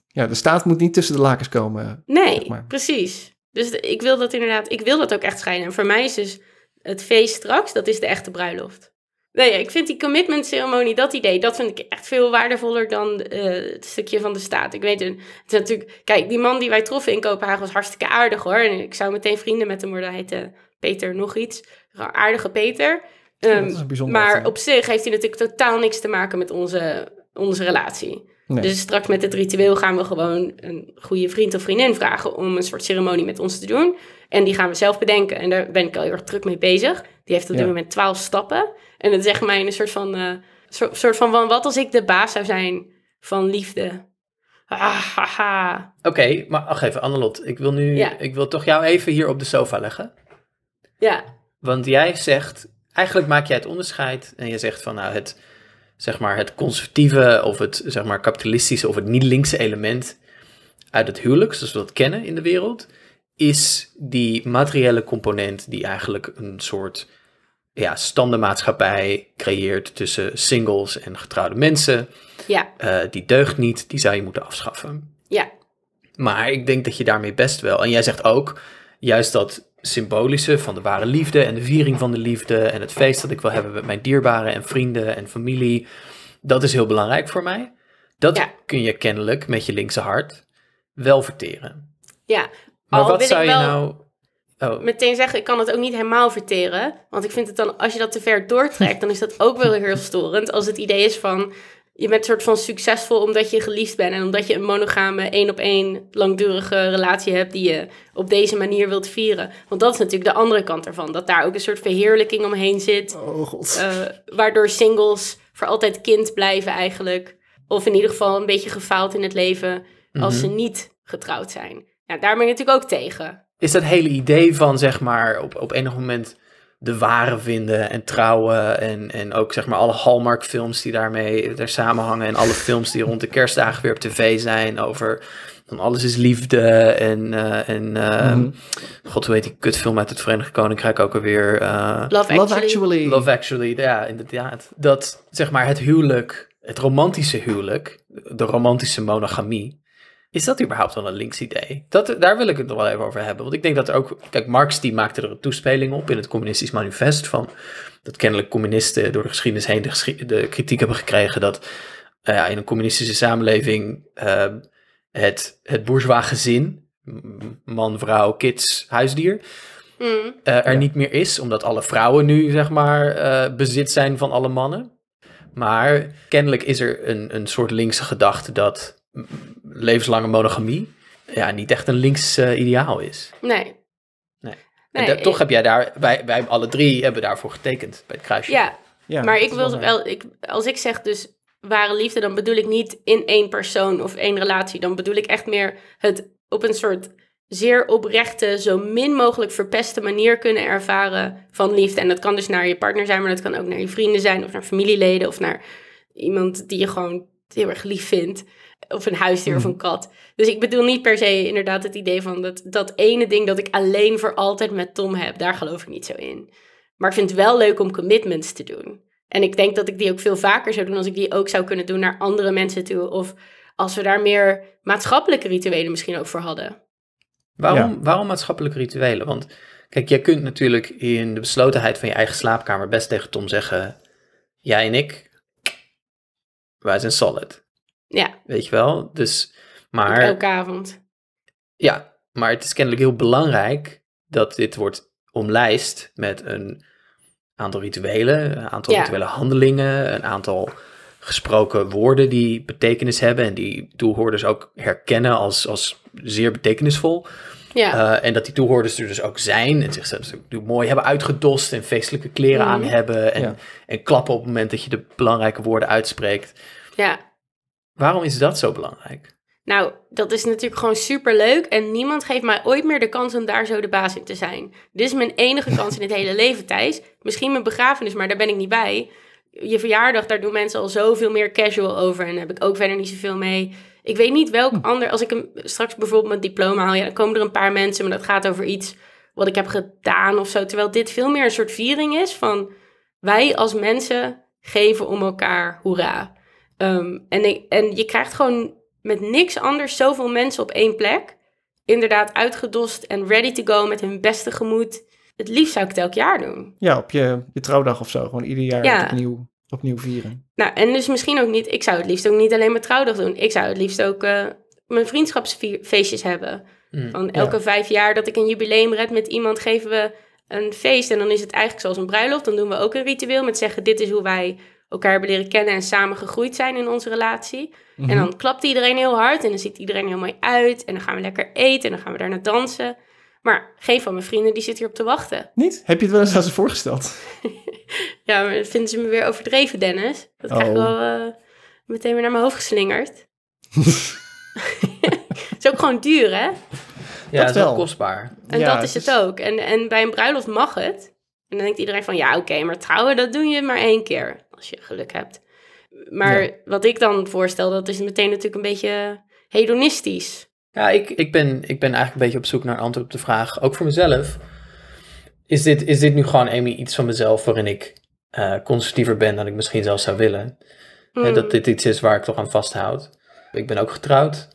Ja, de staat moet niet tussen de lakens komen. Nee, precies. Dus ik wil dat inderdaad, ik wil dat ook echt schijnen. En voor mij is dus het feest straks, dat is de echte bruiloft. Nee, ik vind die commitment ceremonie, dat idee, dat vind ik echt veel waardevoller dan eh, het stukje van de staat. Ik weet het, is natuurlijk, kijk, die man die wij troffen in Kopenhagen was hartstikke aardig hoor. En ik zou meteen vrienden met hem worden, hij heette Peter nog iets. Aardige Peter. Um, ja, ehm, maar op zich heeft hij natuurlijk totaal niks te maken met onze, onze relatie. Nee. Dus straks met het ritueel gaan we gewoon een goede vriend of vriendin vragen om een soort ceremonie met ons te doen. En die gaan we zelf bedenken. En daar ben ik al heel erg druk mee bezig. Die heeft op dit moment twaalf stappen. En dat zegt mij een soort van, uh, soort, van, van, wat als ik de baas zou zijn van liefde? Ah, Oké, maar wacht even, Annelot. Ik wil nu, ik wil toch jou even hier op de sofa leggen. Ja. Want jij zegt, eigenlijk maak jij het onderscheid en je zegt van nou het zeg maar, het conservatieve of het zeg maar, kapitalistische of het niet-linkse element uit het huwelijk, zoals we dat kennen in de wereld, is die materiële component die eigenlijk een soort ja, standenmaatschappij creëert tussen singles en getrouwde mensen. Ja. Eh, die deugt niet, die zou je moeten afschaffen. Ja. Maar ik denk dat je daarmee best wel. En jij zegt ook, juist dat symbolische van de ware liefde en de viering van de liefde en het feest dat ik wil hebben met mijn dierbaren en vrienden en familie. Dat is heel belangrijk voor mij. Dat kun je kennelijk met je linkse hart wel verteren. Ja, maar wat zou je nou. Oh. Meteen zeggen, ik kan het ook niet helemaal verteren. Want ik vind het dan, als je dat te ver doortrekt, dan is dat ook wel heel storend. Als het idee is van, je bent soort van succesvol omdat je geliefd bent en omdat je een monogame, één op één langdurige relatie hebt die je op deze manier wilt vieren. Want dat is natuurlijk de andere kant ervan, dat daar ook een soort verheerlijking omheen zit, oh, God. Eh, waardoor singles voor altijd kind blijven eigenlijk, of in ieder geval een beetje gefaald in het leven als ze mhm. niet getrouwd zijn. Ja, daar ben ik natuurlijk ook tegen. Is dat hele idee van zeg maar op, op enig moment de ware vinden en trouwen. En, en ook zeg maar alle Hallmark-films die daarmee er samenhangen. En alle films die rond de kerstdagen weer op tv zijn over. Dan alles is liefde en, uh, en uh, god weet die kutfilm uit het Verenigd Koninkrijk ook alweer. Uh, Love, Actually. Love Actually. Love Actually, ja inderdaad. Dat zeg maar het huwelijk, het romantische huwelijk, de romantische monogamie, is dat überhaupt wel een links idee? Dat, daar wil ik het nog wel even over hebben. Want ik denk dat er ook. Kijk, Marx die maakte er een toespeling op in het Communistisch Manifest. Van dat kennelijk communisten door de geschiedenis heen de, kritiek hebben gekregen dat nou in een communistische samenleving ehm, het, het bourgeois gezin, man, vrouw, kids, huisdier. Hmm. Eh, er niet meer is, omdat alle vrouwen nu zeg maar eh, bezit zijn van alle mannen. Maar kennelijk is er een, een soort linkse gedachte dat levenslange monogamie ja, niet echt een links eh, ideaal is. Nee. nee. en toch heb jij daar, wij, wij alle drie hebben daarvoor getekend bij het kruisje. Ja, ja maar ik wil wel, ik, als ik zeg dus ware liefde, dan bedoel ik niet in één persoon of één relatie. Dan bedoel ik echt meer het op een soort zeer oprechte, zo min mogelijk verpeste manier kunnen ervaren van liefde. En dat kan dus naar je partner zijn, maar dat kan ook naar je vrienden zijn of naar familieleden of naar iemand die je gewoon heel erg lief vindt. Of een huisdier of hmm. een kat. Dus ik bedoel niet per se inderdaad het idee van dat, dat ene ding dat ik alleen voor altijd met Tom heb. Daar geloof ik niet zo in. Maar ik vind het wel leuk om commitments te doen. En ik denk dat ik die ook veel vaker zou doen als ik die ook zou kunnen doen naar andere mensen toe. Of als we daar meer maatschappelijke rituelen misschien ook voor hadden. Waarom, waarom maatschappelijke rituelen? Want kijk, jij kunt natuurlijk in de beslotenheid van je eigen slaapkamer best tegen Tom zeggen: Jij en ik wij zijn solid. Ja. Weet je wel? Dus, maar... Elke avond. Ja, maar het is kennelijk heel belangrijk dat dit wordt omlijst met een aantal rituelen, een aantal rituele handelingen, een aantal gesproken woorden die betekenis hebben en die toehoorders ook herkennen als, als zeer betekenisvol. Ja. Eh, en dat die toehoorders er dus ook zijn en zichzelf mooi hebben uitgedost en feestelijke kleren aan mhm. hebben en, en klappen op het moment dat je de belangrijke woorden uitspreekt. Ja. Waarom is dat zo belangrijk? Nou, dat is natuurlijk gewoon super leuk. En niemand geeft mij ooit meer de kans om daar zo de baas in te zijn. Dit is mijn enige kans in het hele leven, Thijs. Misschien mijn begrafenis, maar daar ben ik niet bij. Je verjaardag, daar doen mensen al zoveel meer casual over. En daar heb ik ook verder niet zoveel mee. Ik weet niet welk hm. ander. Als ik hem straks bijvoorbeeld mijn diploma haal, ja, dan komen er een paar mensen, maar dat gaat over iets wat ik heb gedaan of zo. Terwijl dit veel meer een soort viering is van wij als mensen geven om elkaar hoera. Ehm, en, en je krijgt gewoon met niks anders zoveel mensen op één plek. Inderdaad, uitgedost en ready to go met hun beste gemoed. Het liefst zou ik het elk jaar doen. Ja, op je, je trouwdag of zo. Gewoon ieder jaar ja. opnieuw opnieuw vieren. Nou, en dus misschien ook niet, ik zou het liefst ook niet alleen maar trouwdag doen. Ik zou het liefst ook eh, mijn vriendschapsfeestjes hebben. Mm, Van elke vijf jaar dat ik een jubileum red met iemand, geven we een feest. En dan is het eigenlijk zoals een bruiloft. Dan doen we ook een ritueel met zeggen, dit is hoe wij elkaar hebben leren kennen en samen gegroeid zijn in onze relatie. En mhm. dan klapt iedereen heel hard en dan ziet iedereen heel mooi uit. En dan gaan we lekker eten en dan gaan we daarna dansen. Maar geen van mijn vrienden die zit op te wachten. Niet? Heb je het wel eens aan ze voorgesteld? ja, maar vinden ze me weer overdreven, Dennis. Dat krijg ik oh. wel eh, meteen weer naar mijn hoofd geslingerd. Het is ook gewoon duur, hè? Ja, dat, is wel kostbaar. En ja, dat is dus het, ook. En, en bij een bruiloft mag het. En dan denkt iedereen van, ja, oké, maar trouwen, dat doe je maar één keer. Als je geluk hebt. Maar wat ik dan voorstel, dat is meteen natuurlijk een beetje hedonistisch. Ja, ik, ik, ben, ik ben eigenlijk een beetje op zoek naar een antwoord op de vraag, ook voor mezelf. Is dit, is dit nu gewoon, Amy, iets van mezelf waarin ik eh, constructiever ben dan ik misschien zelf zou willen? Mm. dat dit iets is waar ik toch aan vasthoud. Ik ben ook getrouwd.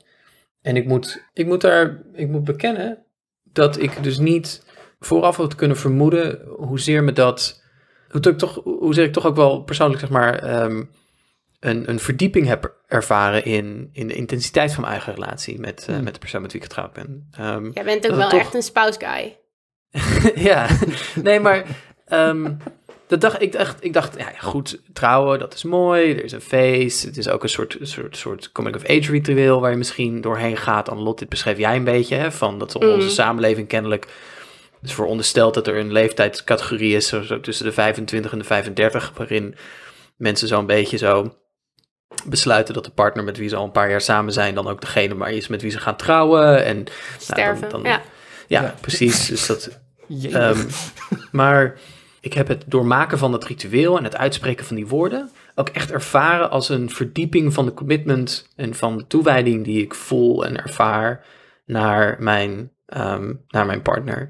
En ik moet, ik moet, daar, ik moet bekennen dat ik dus niet vooraf had kunnen vermoeden hoezeer me dat. Hoe zeg ik toch ook wel persoonlijk, zeg maar, ehm, een, een verdieping heb ervaren in, in de intensiteit van mijn eigen relatie met, eh, hmm. met de persoon met wie ik getrouwd ben. Ehm, jij bent ook wel echt een spouse guy. ja, nee, maar ehm, dat dacht ik echt. Ik dacht, ja, goed, trouwen, dat is mooi. Er is een feest. Het is ook een soort, soort, soort coming of age ritueel waar je misschien doorheen gaat. Lot, dit beschreef jij een beetje, hè, van dat onze hmm. samenleving kennelijk is dus verondersteld dat er een leeftijdscategorie is, tussen de 25 en de 35, waarin mensen zo'n beetje zo besluiten dat de partner met wie ze al een paar jaar samen zijn, dan ook degene maar is met wie ze gaan trouwen. En, nou, Sterven, dan, dan, ja. precies. Dus dat, ehm, maar ik heb het doormaken van dat ritueel en het uitspreken van die woorden ook echt ervaren als een verdieping van de commitment en van de toewijding die ik voel en ervaar naar mijn, ehm, naar mijn partner.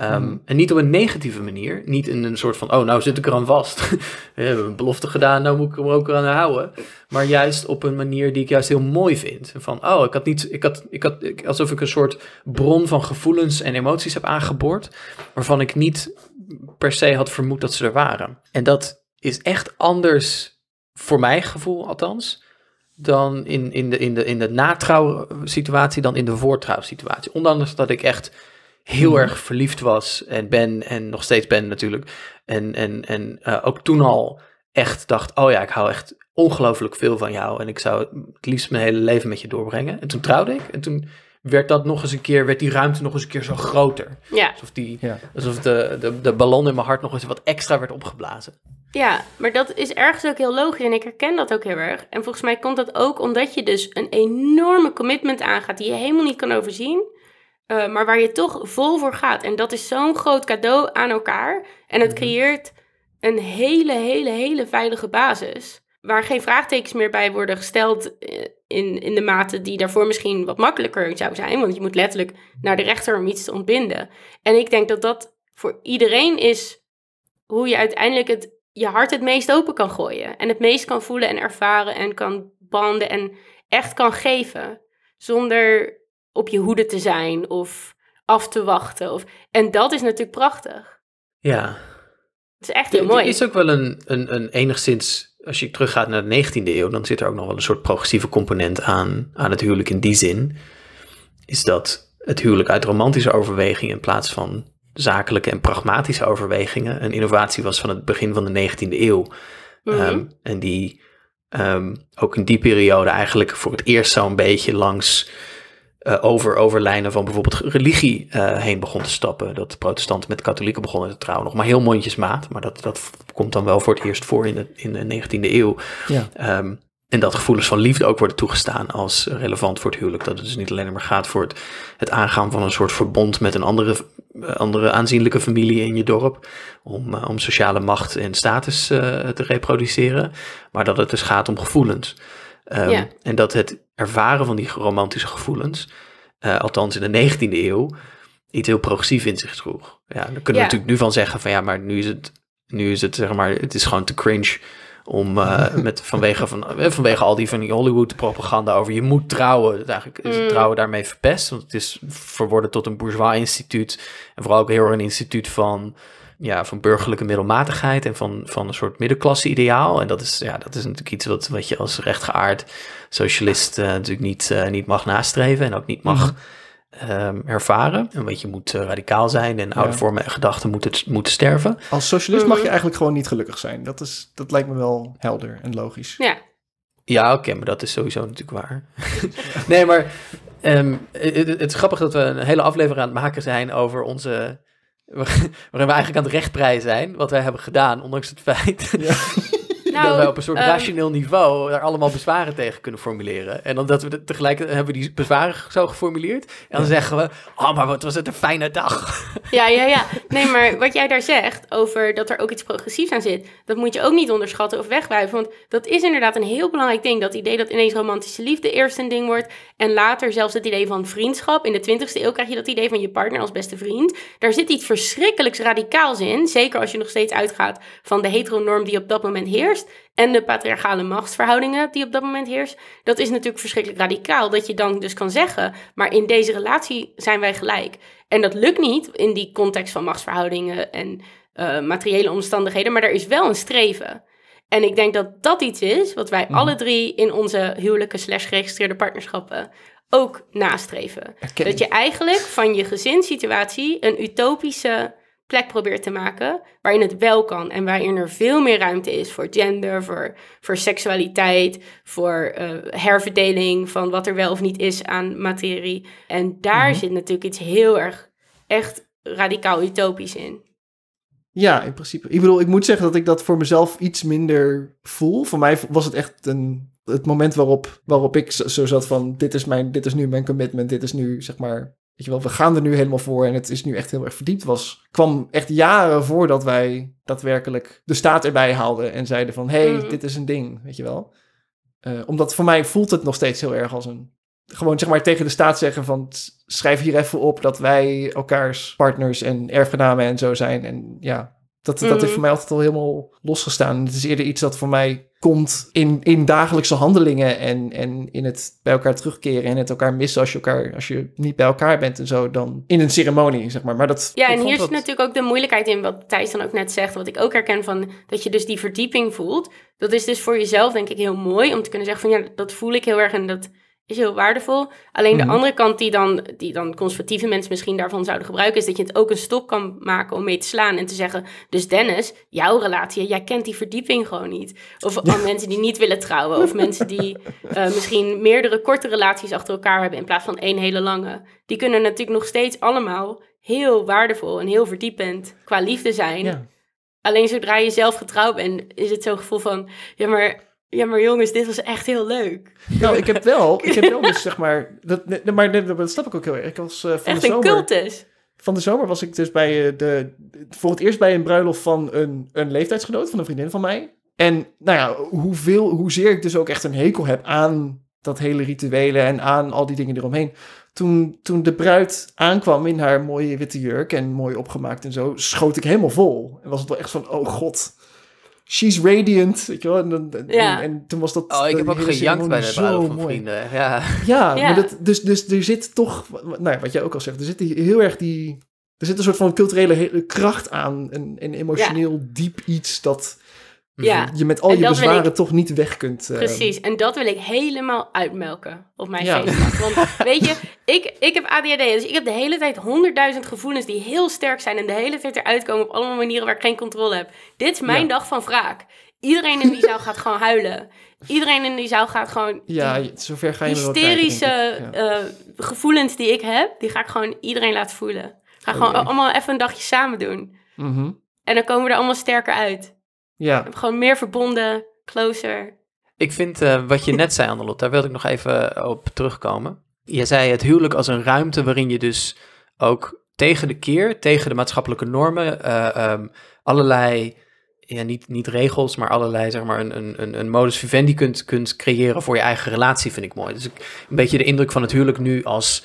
Ehm, hmm. En niet op een negatieve manier. Niet in een soort van, oh, nou zit ik aan vast. We hebben een belofte gedaan, nou moet ik hem ook eraan houden. Maar juist op een manier die ik juist heel mooi vind. Van, oh, ik had niet, ik had, ik had, alsof ik een soort bron van gevoelens en emoties heb aangeboord. Waarvan ik niet per se had vermoed dat ze er waren. En dat is echt anders, voor mijn gevoel althans, dan in, in de, in de, in de natrouw situatie dan in de voortrouw situatie. Ondanks dat ik echt heel mhm. erg verliefd was en ben en nog steeds ben natuurlijk. En, en, en eh, ook toen al echt dacht, oh ja, ik hou echt ongelooflijk veel van jou en ik zou het liefst mijn hele leven met je doorbrengen. En toen trouwde ik en toen werd dat nog eens een keer, werd die ruimte nog eens een keer zo groter. Ja. Alsof, die, alsof de, de, de ballon in mijn hart nog eens wat extra werd opgeblazen. Ja, maar dat is ergens ook heel logisch en ik herken dat ook heel erg. En volgens mij komt dat ook omdat je dus een enorme commitment aangaat die je helemaal niet kan overzien. Eh, maar waar je toch vol voor gaat. En dat is zo'n groot cadeau aan elkaar. En het mhm. creëert een hele, hele, hele veilige basis. Waar geen vraagtekens meer bij worden gesteld. Eh, in, in de mate die daarvoor misschien wat makkelijker zou zijn. Want je moet letterlijk naar de rechter om iets te ontbinden. En ik denk dat dat voor iedereen is hoe je uiteindelijk het, je hart het meest open kan gooien. En het meest kan voelen en ervaren en kan banden en echt kan geven. Zonder op je hoede te zijn of af te wachten. Of... En dat is natuurlijk prachtig. Ja. Het is echt heel mooi. Het is ook wel een, een, een enigszins, als je teruggaat naar de 19e eeuw, dan zit er ook nog wel een soort progressieve component aan, aan het huwelijk in die zin. Is dat het huwelijk uit romantische overwegingen in plaats van zakelijke en pragmatische overwegingen een innovatie was van het begin van de 19e eeuw. Mhm. Ehm, en die ehm, ook in die periode eigenlijk voor het eerst zo'n beetje langs eh, over, over lijnen van bijvoorbeeld religie eh, heen begon te stappen. Dat protestanten met katholieken begonnen te trouwen. Nog maar heel mondjesmaat, maar dat, dat komt dan wel voor het eerst voor in de, in de 19e eeuw. Ja. Ehm, en dat gevoelens van liefde ook worden toegestaan als relevant voor het huwelijk. Dat het dus niet alleen maar gaat voor het, het aangaan van een soort verbond met een andere, eh, andere aanzienlijke familie in je dorp. Om, om sociale macht en status te reproduceren. Maar dat het dus gaat om gevoelens. Ehm, en dat het ervaren van die romantische gevoelens, eh, althans in de 19e eeuw, iets heel progressief in zich droeg. Ja, dan kunnen we natuurlijk nu van zeggen van ja, maar nu is het, nu is het zeg maar, het is gewoon te cringe om eh, met, vanwege, van, eh, vanwege al die van die Hollywood propaganda over je moet trouwen. Dus eigenlijk is het mm. trouwen daarmee verpest, want het is verworden tot een bourgeois instituut en vooral ook heel erg een instituut van ja, van burgerlijke middelmatigheid en van, van een soort middenklasse ideaal. En dat is, ja, dat is natuurlijk iets wat, wat je als rechtgeaard socialist eh, natuurlijk niet, eh, niet mag nastreven en ook niet mag mhm. ehm, ervaren. En weet je moet eh, radicaal zijn en oude vormen en gedachten moeten, moeten sterven. Als socialist mag je mhm. eigenlijk gewoon niet gelukkig zijn. Dat, is, dat lijkt me wel helder en logisch. Ja, ja, oké, maar dat is sowieso natuurlijk waar. nee, maar ehm, het, het, is grappig dat we een hele aflevering aan het maken zijn over onze waarin we eigenlijk aan het prijzen zijn, wat wij hebben gedaan, ondanks het feit dat nou, wij op een soort ehm, rationeel niveau daar allemaal bezwaren tegen kunnen formuleren. En dan we tegelijkertijd hebben we die bezwaren zo geformuleerd. En dan zeggen we, oh, maar wat was het een fijne dag. Ja, ja, ja. Nee, maar wat jij daar zegt over dat er ook iets progressiefs aan zit, dat moet je ook niet onderschatten of wegwijzen. Want dat is inderdaad een heel belangrijk ding. Dat idee dat ineens romantische liefde eerst een ding wordt. En later zelfs het idee van vriendschap. In de 20ste eeuw krijg je dat idee van je partner als beste vriend. Daar zit iets verschrikkelijks radicaals in. Zeker als je nog steeds uitgaat van de heteronorm die op dat moment heerst en de patriarchale machtsverhoudingen die op dat moment heerst. dat is natuurlijk verschrikkelijk radicaal. Dat je dan dus kan zeggen, maar in deze relatie zijn wij gelijk. En dat lukt niet in die context van machtsverhoudingen en eh, materiële omstandigheden, maar er is wel een streven. En ik denk dat dat iets is wat wij mhm. alle drie in onze huwelijken slash geregistreerde partnerschappen ook nastreven. Dat je eigenlijk van je gezinssituatie een utopische plek probeert te maken waarin het wel kan en waarin er veel meer ruimte is voor gender, voor, voor seksualiteit, voor eh, herverdeling van wat er wel of niet is aan materie. En daar mhm. zit natuurlijk iets heel erg, echt radicaal utopisch in. Ja, in principe. Ik bedoel, ik moet zeggen dat ik dat voor mezelf iets minder voel. Voor mij was het echt een, het moment waarop, waarop ik zo, zo zat van... Dit is, mijn, dit is nu mijn commitment, dit is nu, zeg maar... Weet je wel, we gaan er nu helemaal voor en het is nu echt heel erg verdiept. Was, kwam echt jaren voordat wij daadwerkelijk de staat erbij haalden en zeiden van, hé, hey, mhm. dit is een ding, weet je wel. Eh, omdat voor mij voelt het nog steeds heel erg als een, gewoon zeg maar tegen de staat zeggen van, schrijf hier even op dat wij elkaars partners en erfgenamen en zo zijn. En ja, dat, dat heeft mhm. voor mij altijd al helemaal losgestaan. Het is eerder iets dat voor mij komt in, in dagelijkse handelingen en, en in het bij elkaar terugkeren en het elkaar missen als je, elkaar, als je niet bij elkaar bent en zo, dan in een ceremonie, zeg maar. maar dat, ja, en hier zit natuurlijk ook de moeilijkheid in, wat Thijs dan ook net zegt, wat ik ook herken van dat je dus die verdieping voelt. Dat is dus voor jezelf, denk ik, heel mooi om te kunnen zeggen van ja, dat voel ik heel erg en dat is heel waardevol. Alleen de mhm. andere kant die dan, die dan conservatieve mensen misschien daarvan zouden gebruiken, is dat je het ook een stop kan maken om mee te slaan en te zeggen, dus Dennis, jouw relatie, jij kent die verdieping gewoon niet. Of ja. mensen die niet willen trouwen, of mensen die eh, misschien meerdere korte relaties achter elkaar hebben in plaats van één hele lange. Die kunnen natuurlijk nog steeds allemaal heel waardevol en heel verdiepend qua liefde zijn. Alleen zodra je zelf getrouwd bent, is het zo'n gevoel van, ja maar ja, maar jongens, dit was echt heel leuk. Nou, ik heb wel, ik heb wel dus zeg maar, dat, maar dat, snap ik ook heel erg. Ik was eh, van echt de zomer. Een cultus. Van de zomer was ik dus bij eh, de, voor het eerst bij een bruiloft van een, een leeftijdsgenoot, van een vriendin van mij. En nou ja, hoe hoezeer ik dus ook echt een hekel heb aan dat hele rituelen en aan al die dingen eromheen. Toen, toen de bruid aankwam in haar mooie witte jurk en mooi opgemaakt en zo, schoot ik helemaal vol. En was het wel echt van, oh god, She's Radiant. Weet je wel? En, ja. en, toen was dat. Oh, ik heb ook gejankt bij de vrienden. Ja, ja, Maar dat, dus, dus er zit toch. Nou, wat jij ook al zegt, er zit heel erg die. Er zit een soort van culturele kracht aan. En, een emotioneel diep iets dat ja. Mhm. Je met al je bezwaren toch niet weg kunt. Ehm, Precies, en dat wil ik helemaal uitmelken op mijn ja. Want weet je, ik, ik heb ADHD, dus ik heb de hele tijd honderdduizend gevoelens die heel sterk zijn en de hele tijd eruit komen op allemaal manieren waar ik geen controle heb. Dit is mijn dag van wraak. Iedereen in die zaal gaat gewoon huilen. Iedereen in die zaal gaat gewoon. Ja, zover ga je Hysterische krijgen, ja. Eh, gevoelens die ik heb, die ga ik gewoon iedereen laten voelen. Ga oh gewoon allemaal even een dagje samen doen. Mhm. En dan komen we er allemaal sterker uit. Ja. Gewoon meer verbonden, closer. Ik vind eh, wat je net zei, Annelot, daar wilde ik nog even eh, op terugkomen. Je zei het huwelijk als een ruimte waarin je dus ook tegen de keer, tegen de maatschappelijke normen, eh, ehm, allerlei, ja, niet, niet regels, maar allerlei, zeg maar, een, een, een modus vivendi kunt, kunt creëren voor je eigen relatie, vind ik mooi. Dus ik, een beetje de indruk van het huwelijk nu als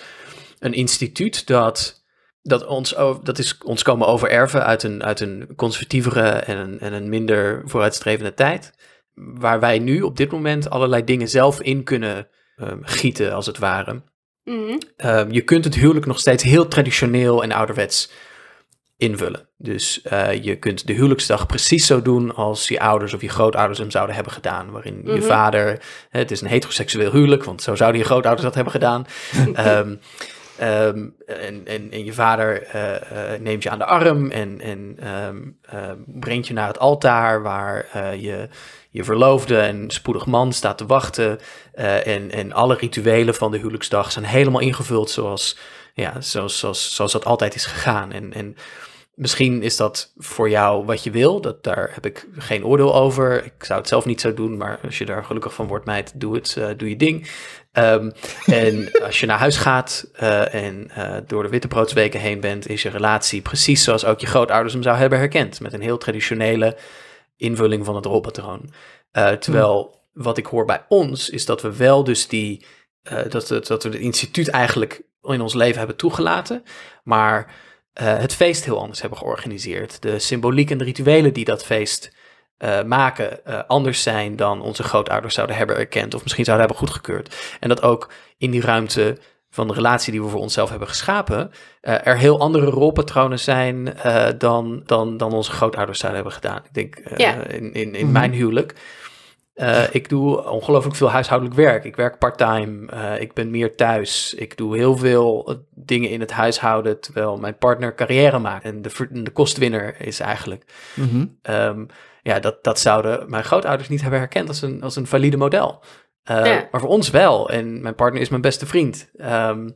een instituut dat dat, ons, dat is ons komen overerven uit een, uit een conservatievere en een, en een minder vooruitstrevende tijd. Waar wij nu op dit moment allerlei dingen zelf in kunnen ehm, gieten, als het ware. Mhm. Ehm, je kunt het huwelijk nog steeds heel traditioneel en ouderwets invullen. Dus eh, je kunt de huwelijksdag precies zo doen als je ouders of je grootouders hem zouden hebben gedaan. Waarin je mhm. vader, het is een heteroseksueel huwelijk, want zo zouden je grootouders dat hebben gedaan. um, Ehm, en, en, je vader eh, eh, neemt je aan de arm en, en ehm, ehm, brengt je naar het altaar waar eh, je, je verloofde en spoedig man staat te wachten. en, en alle rituelen van de huwelijksdag zijn helemaal ingevuld zoals, ja, zoals, zoals, zoals dat altijd is gegaan. En, en misschien is dat voor jou wat je wil, dat, daar heb ik geen oordeel over. Ik zou het zelf niet zo doen, maar als je daar gelukkig van wordt, meid, doe, het, doe je ding. Ehm, en als je naar huis gaat eh, en eh, door de Wittebroodsweken heen bent, is je relatie precies zoals ook je grootouders hem zou hebben herkend. Met een heel traditionele invulling van het rolpatroon. Eh, terwijl wat ik hoor bij ons is dat we wel dus die, dat, dat, dat we het instituut eigenlijk in ons leven hebben toegelaten. Maar het feest heel anders hebben georganiseerd. De symboliek en de rituelen die dat feest eh, maken eh, anders zijn dan onze grootouders zouden hebben erkend of misschien zouden hebben goedgekeurd. En dat ook in die ruimte van de relatie die we voor onszelf hebben geschapen, eh, er heel andere rolpatronen zijn dan, dan, dan onze grootouders zouden hebben gedaan. Ik denk ja. in, in, in mhm. mijn huwelijk. ik doe ongelooflijk veel huishoudelijk werk. Ik werk parttime. ik ben meer thuis. Ik doe heel veel dingen in het huishouden terwijl mijn partner carrière maakt. En de, de kostwinner is eigenlijk. Mhm. Ehm, ja, dat, dat zouden mijn grootouders niet hebben herkend als een, als een valide model. Eh, maar voor ons wel. En mijn partner is mijn beste vriend. Ehm,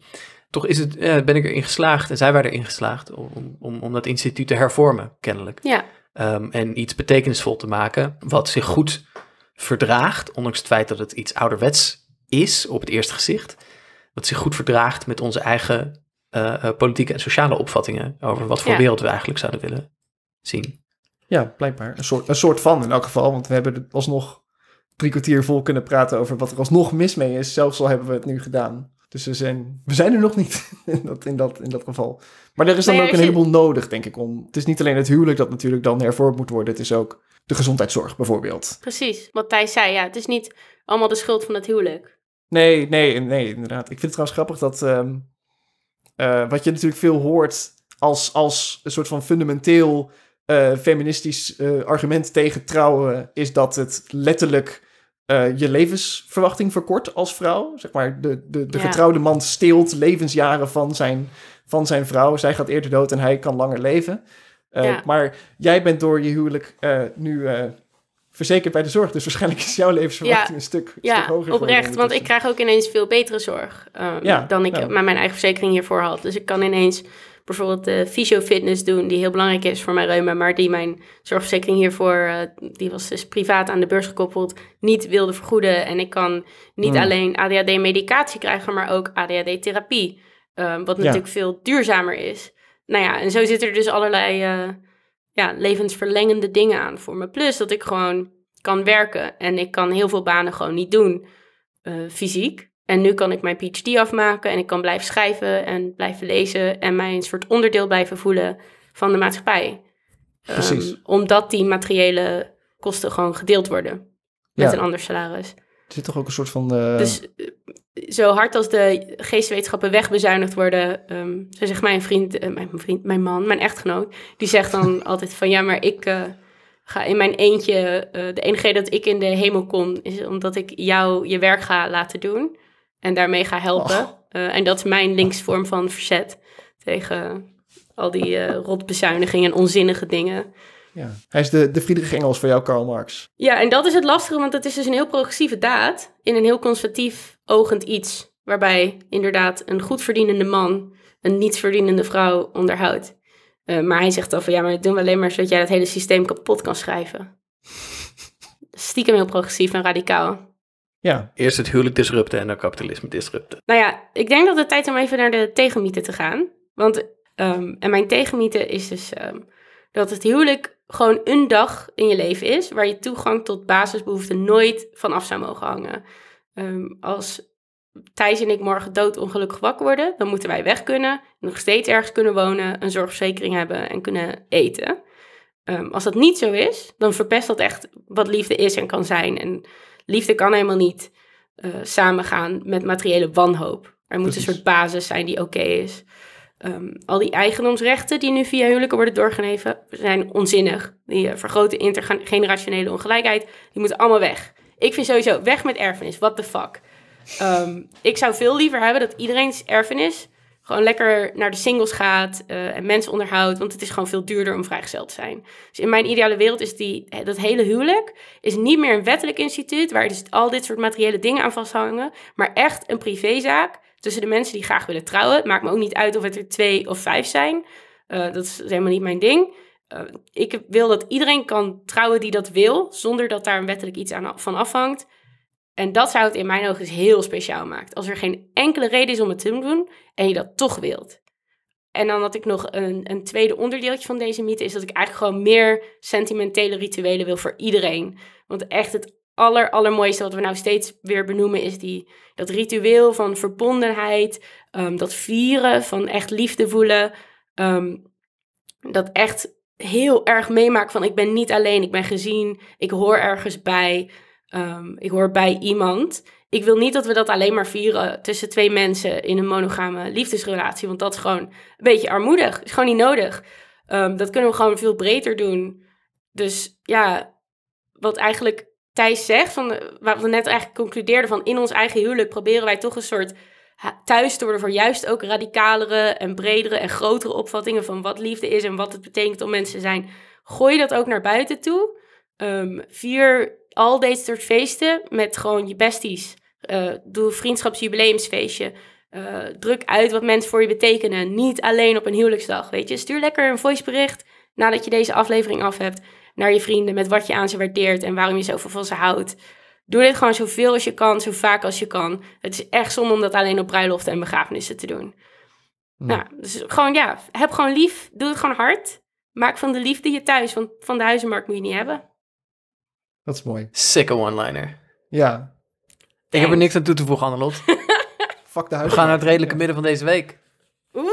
toch is het, eh, ben ik erin geslaagd en zij waren erin geslaagd om, om, om dat instituut te hervormen, kennelijk. Ja. Ehm, en iets betekenisvol te maken wat zich goed verdraagt, ondanks het feit dat het iets ouderwets is op het eerste gezicht. Wat zich goed verdraagt met onze eigen eh, politieke en sociale opvattingen over wat voor wereld we eigenlijk zouden willen zien. Ja, blijkbaar. Een soort, een soort van in elk geval, want we hebben er alsnog drie kwartier vol kunnen praten over wat er alsnog mis mee is, zelfs al hebben we het nu gedaan. Dus we zijn, we zijn er nog niet in dat, in dat, in dat geval. Maar er is dan nou ook een heleboel nodig, denk ik. Om, het is niet alleen het huwelijk dat natuurlijk dan hervormd moet worden. Het is ook de gezondheidszorg bijvoorbeeld. Precies, wat Thijs zei. Ja, het is niet allemaal de schuld van het huwelijk. Nee, nee, nee, inderdaad. Ik vind het trouwens grappig dat... Ehm, eh, wat je natuurlijk veel hoort als, als een soort van fundamenteel eh, feministisch eh, argument tegen trouwen is dat het letterlijk eh, je levensverwachting verkort als vrouw. Zeg maar, de, de, de getrouwde man steelt levensjaren van zijn, van zijn vrouw. Zij gaat eerder dood en hij kan langer leven. Maar jij bent door je huwelijk nu verzekerd bij de zorg. Dus waarschijnlijk is jouw levensverwachting een, stuk, ja, hoger. Oprecht, want ik krijg ook ineens veel betere zorg ehm, dan ik nou. maar mijn eigen verzekering hiervoor had. Dus ik kan ineens bijvoorbeeld de fysiofitness doen, die heel belangrijk is voor mijn reuma, maar die mijn zorgverzekering hiervoor, eh, die was dus privaat aan de beurs gekoppeld, niet wilde vergoeden. En ik kan niet hmm. alleen ADHD-medicatie krijgen, maar ook ADHD-therapie, ehm, wat natuurlijk veel duurzamer is. Nou ja, en zo zitten er dus allerlei eh, ja, levensverlengende dingen aan voor me. Plus dat ik gewoon kan werken en ik kan heel veel banen gewoon niet doen, eh, fysiek. En nu kan ik mijn PhD afmaken en ik kan blijven schrijven en blijven lezen en mij een soort onderdeel blijven voelen van de maatschappij. Ehm, Precies. omdat die materiële kosten gewoon gedeeld worden met een ander salaris. Er zit toch ook een soort van. Eh, dus eh, zo hard als de geestwetenschappen wegbezuinigd worden. Um, zo zegt mijn vriend, eh, mijn vriend, mijn man, mijn echtgenoot. Die zegt dan altijd: van ja, maar ik. ga in mijn eentje. de enige reden dat ik in de hemel kom. is omdat ik jou je werk ga laten doen en daarmee ga helpen. Oh. Eh, en dat is mijn linksvorm van verzet tegen al die uh, rotbezuinigingen en onzinnige dingen. Ja. Hij is de, de Friedrich Engels voor jou, Karl Marx. Ja, en dat is het lastige, want het is dus een heel progressieve daad in een heel conservatief ogend iets. Waarbij inderdaad een goed verdienende man een niet verdienende vrouw onderhoudt. Eh, maar hij zegt dan van ja, maar dat doen we alleen maar zodat jij dat hele systeem kapot kan schrijven. Stiekem heel progressief en radicaal. Ja. Eerst het huwelijk disrupten en dan kapitalisme disrupten. Nou ja, ik denk dat het tijd is om even naar de tegenmythe te gaan. Want, ehm, en mijn tegenmythe is dus ehm, dat het huwelijk gewoon een dag in je leven is waar je toegang tot basisbehoeften nooit van af zou mogen hangen. Ehm, als Thijs en ik morgen doodongelukkig wakker worden, dan moeten wij weg kunnen, nog steeds ergens kunnen wonen, een zorgverzekering hebben en kunnen eten. als dat niet zo is, dan verpest dat echt wat liefde is en kan zijn. En liefde kan helemaal niet eh, samengaan met materiële wanhoop. Er moet een soort basis zijn die oké is. Ehm, al die eigendomsrechten die nu via huwelijken worden doorgegeven, zijn onzinnig. Die eh, vergroten intergenerationele ongelijkheid. Die moeten allemaal weg. Ik vind sowieso weg met erfenis. What the fuck. Ehm, ik zou veel liever hebben dat iedereen's erfenis gewoon lekker naar de singles gaat eh, en mensen onderhoudt. Want het is gewoon veel duurder om vrijgezel te zijn. Dus in mijn ideale wereld is die, dat hele huwelijk is niet meer een wettelijk instituut... waar dus al dit soort materiële dingen aan vasthangen... maar echt een privézaak tussen de mensen die graag willen trouwen. Het maakt me ook niet uit of het er twee of vijf zijn. Eh, dat is helemaal niet mijn ding. Eh, ik wil dat iedereen kan trouwen die dat wil, zonder dat daar een wettelijk iets aan, van afhangt. En dat zou het in mijn ogen dus heel speciaal maken. Als er geen enkele reden is om het te doen en je dat toch wilt. En dan had ik nog een, een tweede onderdeeltje van deze mythe, is dat ik eigenlijk gewoon meer sentimentele rituelen wil voor iedereen. Want echt het aller, allermooiste wat we nou steeds weer benoemen, is die, dat ritueel van verbondenheid, ehm, dat vieren, van echt liefde voelen. Ehm, dat echt heel erg meemaken van ik ben niet alleen, ik ben gezien, ik hoor ergens bij. Ehm, ik hoor bij iemand. Ik wil niet dat we dat alleen maar vieren tussen twee mensen in een monogame liefdesrelatie. Want dat is gewoon een beetje armoedig. Is gewoon niet nodig. Ehm, dat kunnen we gewoon veel breder doen. Dus ja, wat eigenlijk Thijs zegt, van, wat we net eigenlijk concludeerden van in ons eigen huwelijk proberen wij toch een soort thuis te worden voor juist ook radicalere en bredere en grotere opvattingen van wat liefde is en wat het betekent om mensen te zijn. Gooi dat ook naar buiten toe. Ehm, vier al deze soort feesten met gewoon je besties. Uh, doe vriendschapsjubileumsfeestje. Uh, druk uit wat mensen voor je betekenen. Niet alleen op een huwelijksdag, weet je. Stuur lekker een voicebericht nadat je deze aflevering af hebt naar je vrienden met wat je aan ze waardeert en waarom je zoveel van ze houdt. Doe dit gewoon zoveel als je kan, zo vaak als je kan. Het is echt zonde om dat alleen op bruiloften en begrafenissen te doen. Nou, dus gewoon ja, heb gewoon lief, doe het gewoon hard. Maak van de liefde je thuis, want van de huizenmarkt moet je niet hebben. Dat is mooi. Sikke one-liner. Ja. Ik heb er niks aan toe te voegen, Annelot. Fuck de huis. We gaan naar het redelijke midden van deze week. Oeh.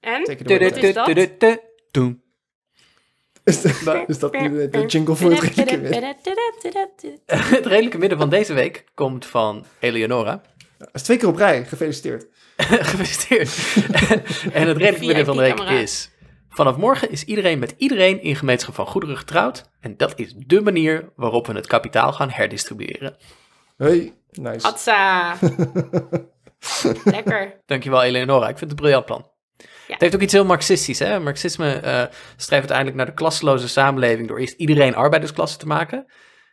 En? Is dat, is dat nu de jingle voor het redelijke midden? het redelijke midden van deze week komt van Eleonora. Dat is twee keer op rij. Gefeliciteerd. Gefeliciteerd. en het redelijke midden van de week is Vanaf morgen is iedereen met iedereen in gemeenschap van goederen getrouwd. En dat is dé manier waarop we het kapitaal gaan herdistribueren. Hey, nice. Atsa. Lekker. Dankjewel Eleonora, ik vind het een briljant plan. Het heeft ook iets heel marxistisch. Hè? Marxisme uh, streeft uiteindelijk naar de klasseloze samenleving door eerst iedereen arbeidersklasse te maken.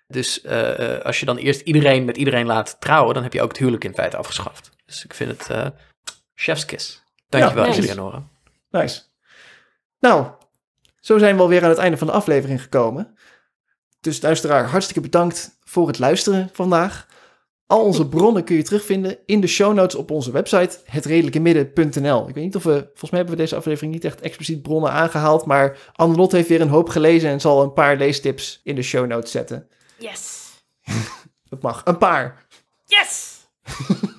Dus eh, eh, als je dan eerst iedereen met iedereen laat trouwen, dan heb je ook het huwelijk in feite afgeschaft. Dus ik vind het uh, kiss. Dankjewel, Eleonora. Nice. Nou, zo zijn we alweer aan het einde van de aflevering gekomen. Dus luisteraar, hartstikke bedankt voor het luisteren vandaag. Al onze bronnen kun je terugvinden in de show notes op onze website hetredelijkemidden.nl. Ik weet niet of we, volgens mij hebben we deze aflevering niet echt expliciet bronnen aangehaald, maar Annelot heeft weer een hoop gelezen en zal een paar leestips in de show notes zetten. Yes! Dat mag. Een paar. Yes!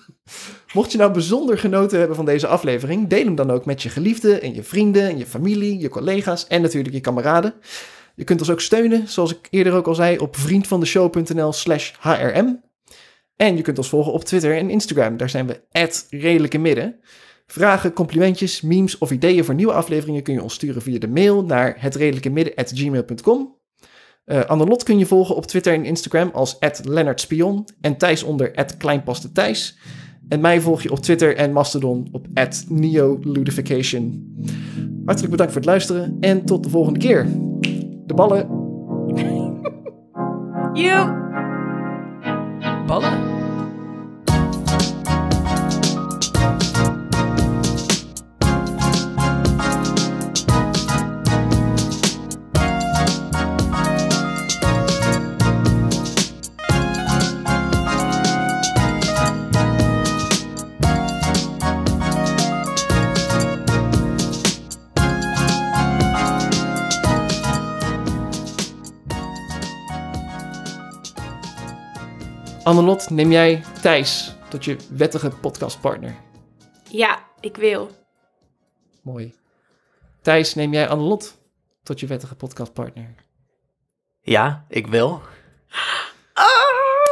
Mocht je nou bijzonder genoten hebben van deze aflevering, deel hem dan ook met je geliefden en je vrienden en je familie, je collega's en natuurlijk je kameraden. Je kunt ons ook steunen, zoals ik eerder ook al zei, op vriendvandeshow.nl/slash hrm. En je kunt ons volgen op Twitter en Instagram, daar zijn we redelijke midden. Vragen, complimentjes, memes of ideeën voor nieuwe afleveringen kun je ons sturen via de mail naar hetredelijkemidden.gmail.com. Uh, eh, Annelot kun je volgen op Twitter en Instagram als @leonardspion en Thijs onder @kleinpastetijs. Thijs. En mij volg je op Twitter en Mastodon op @neoludification. Hartelijk bedankt voor het luisteren en tot de volgende keer. De ballen. You. Ballen. Annelot, neem jij Thijs tot je wettige podcastpartner? Ja, ik wil. Mooi. Thijs, neem jij Annelot tot je wettige podcastpartner? Ja, ik wil. Ah!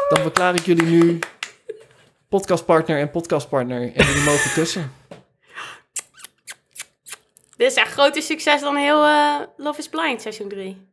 Dan verklaar ik jullie nu podcastpartner en podcastpartner. En jullie mogen kussen. Dit is echt groter succes dan heel eh, Love is Blind seizoen 3.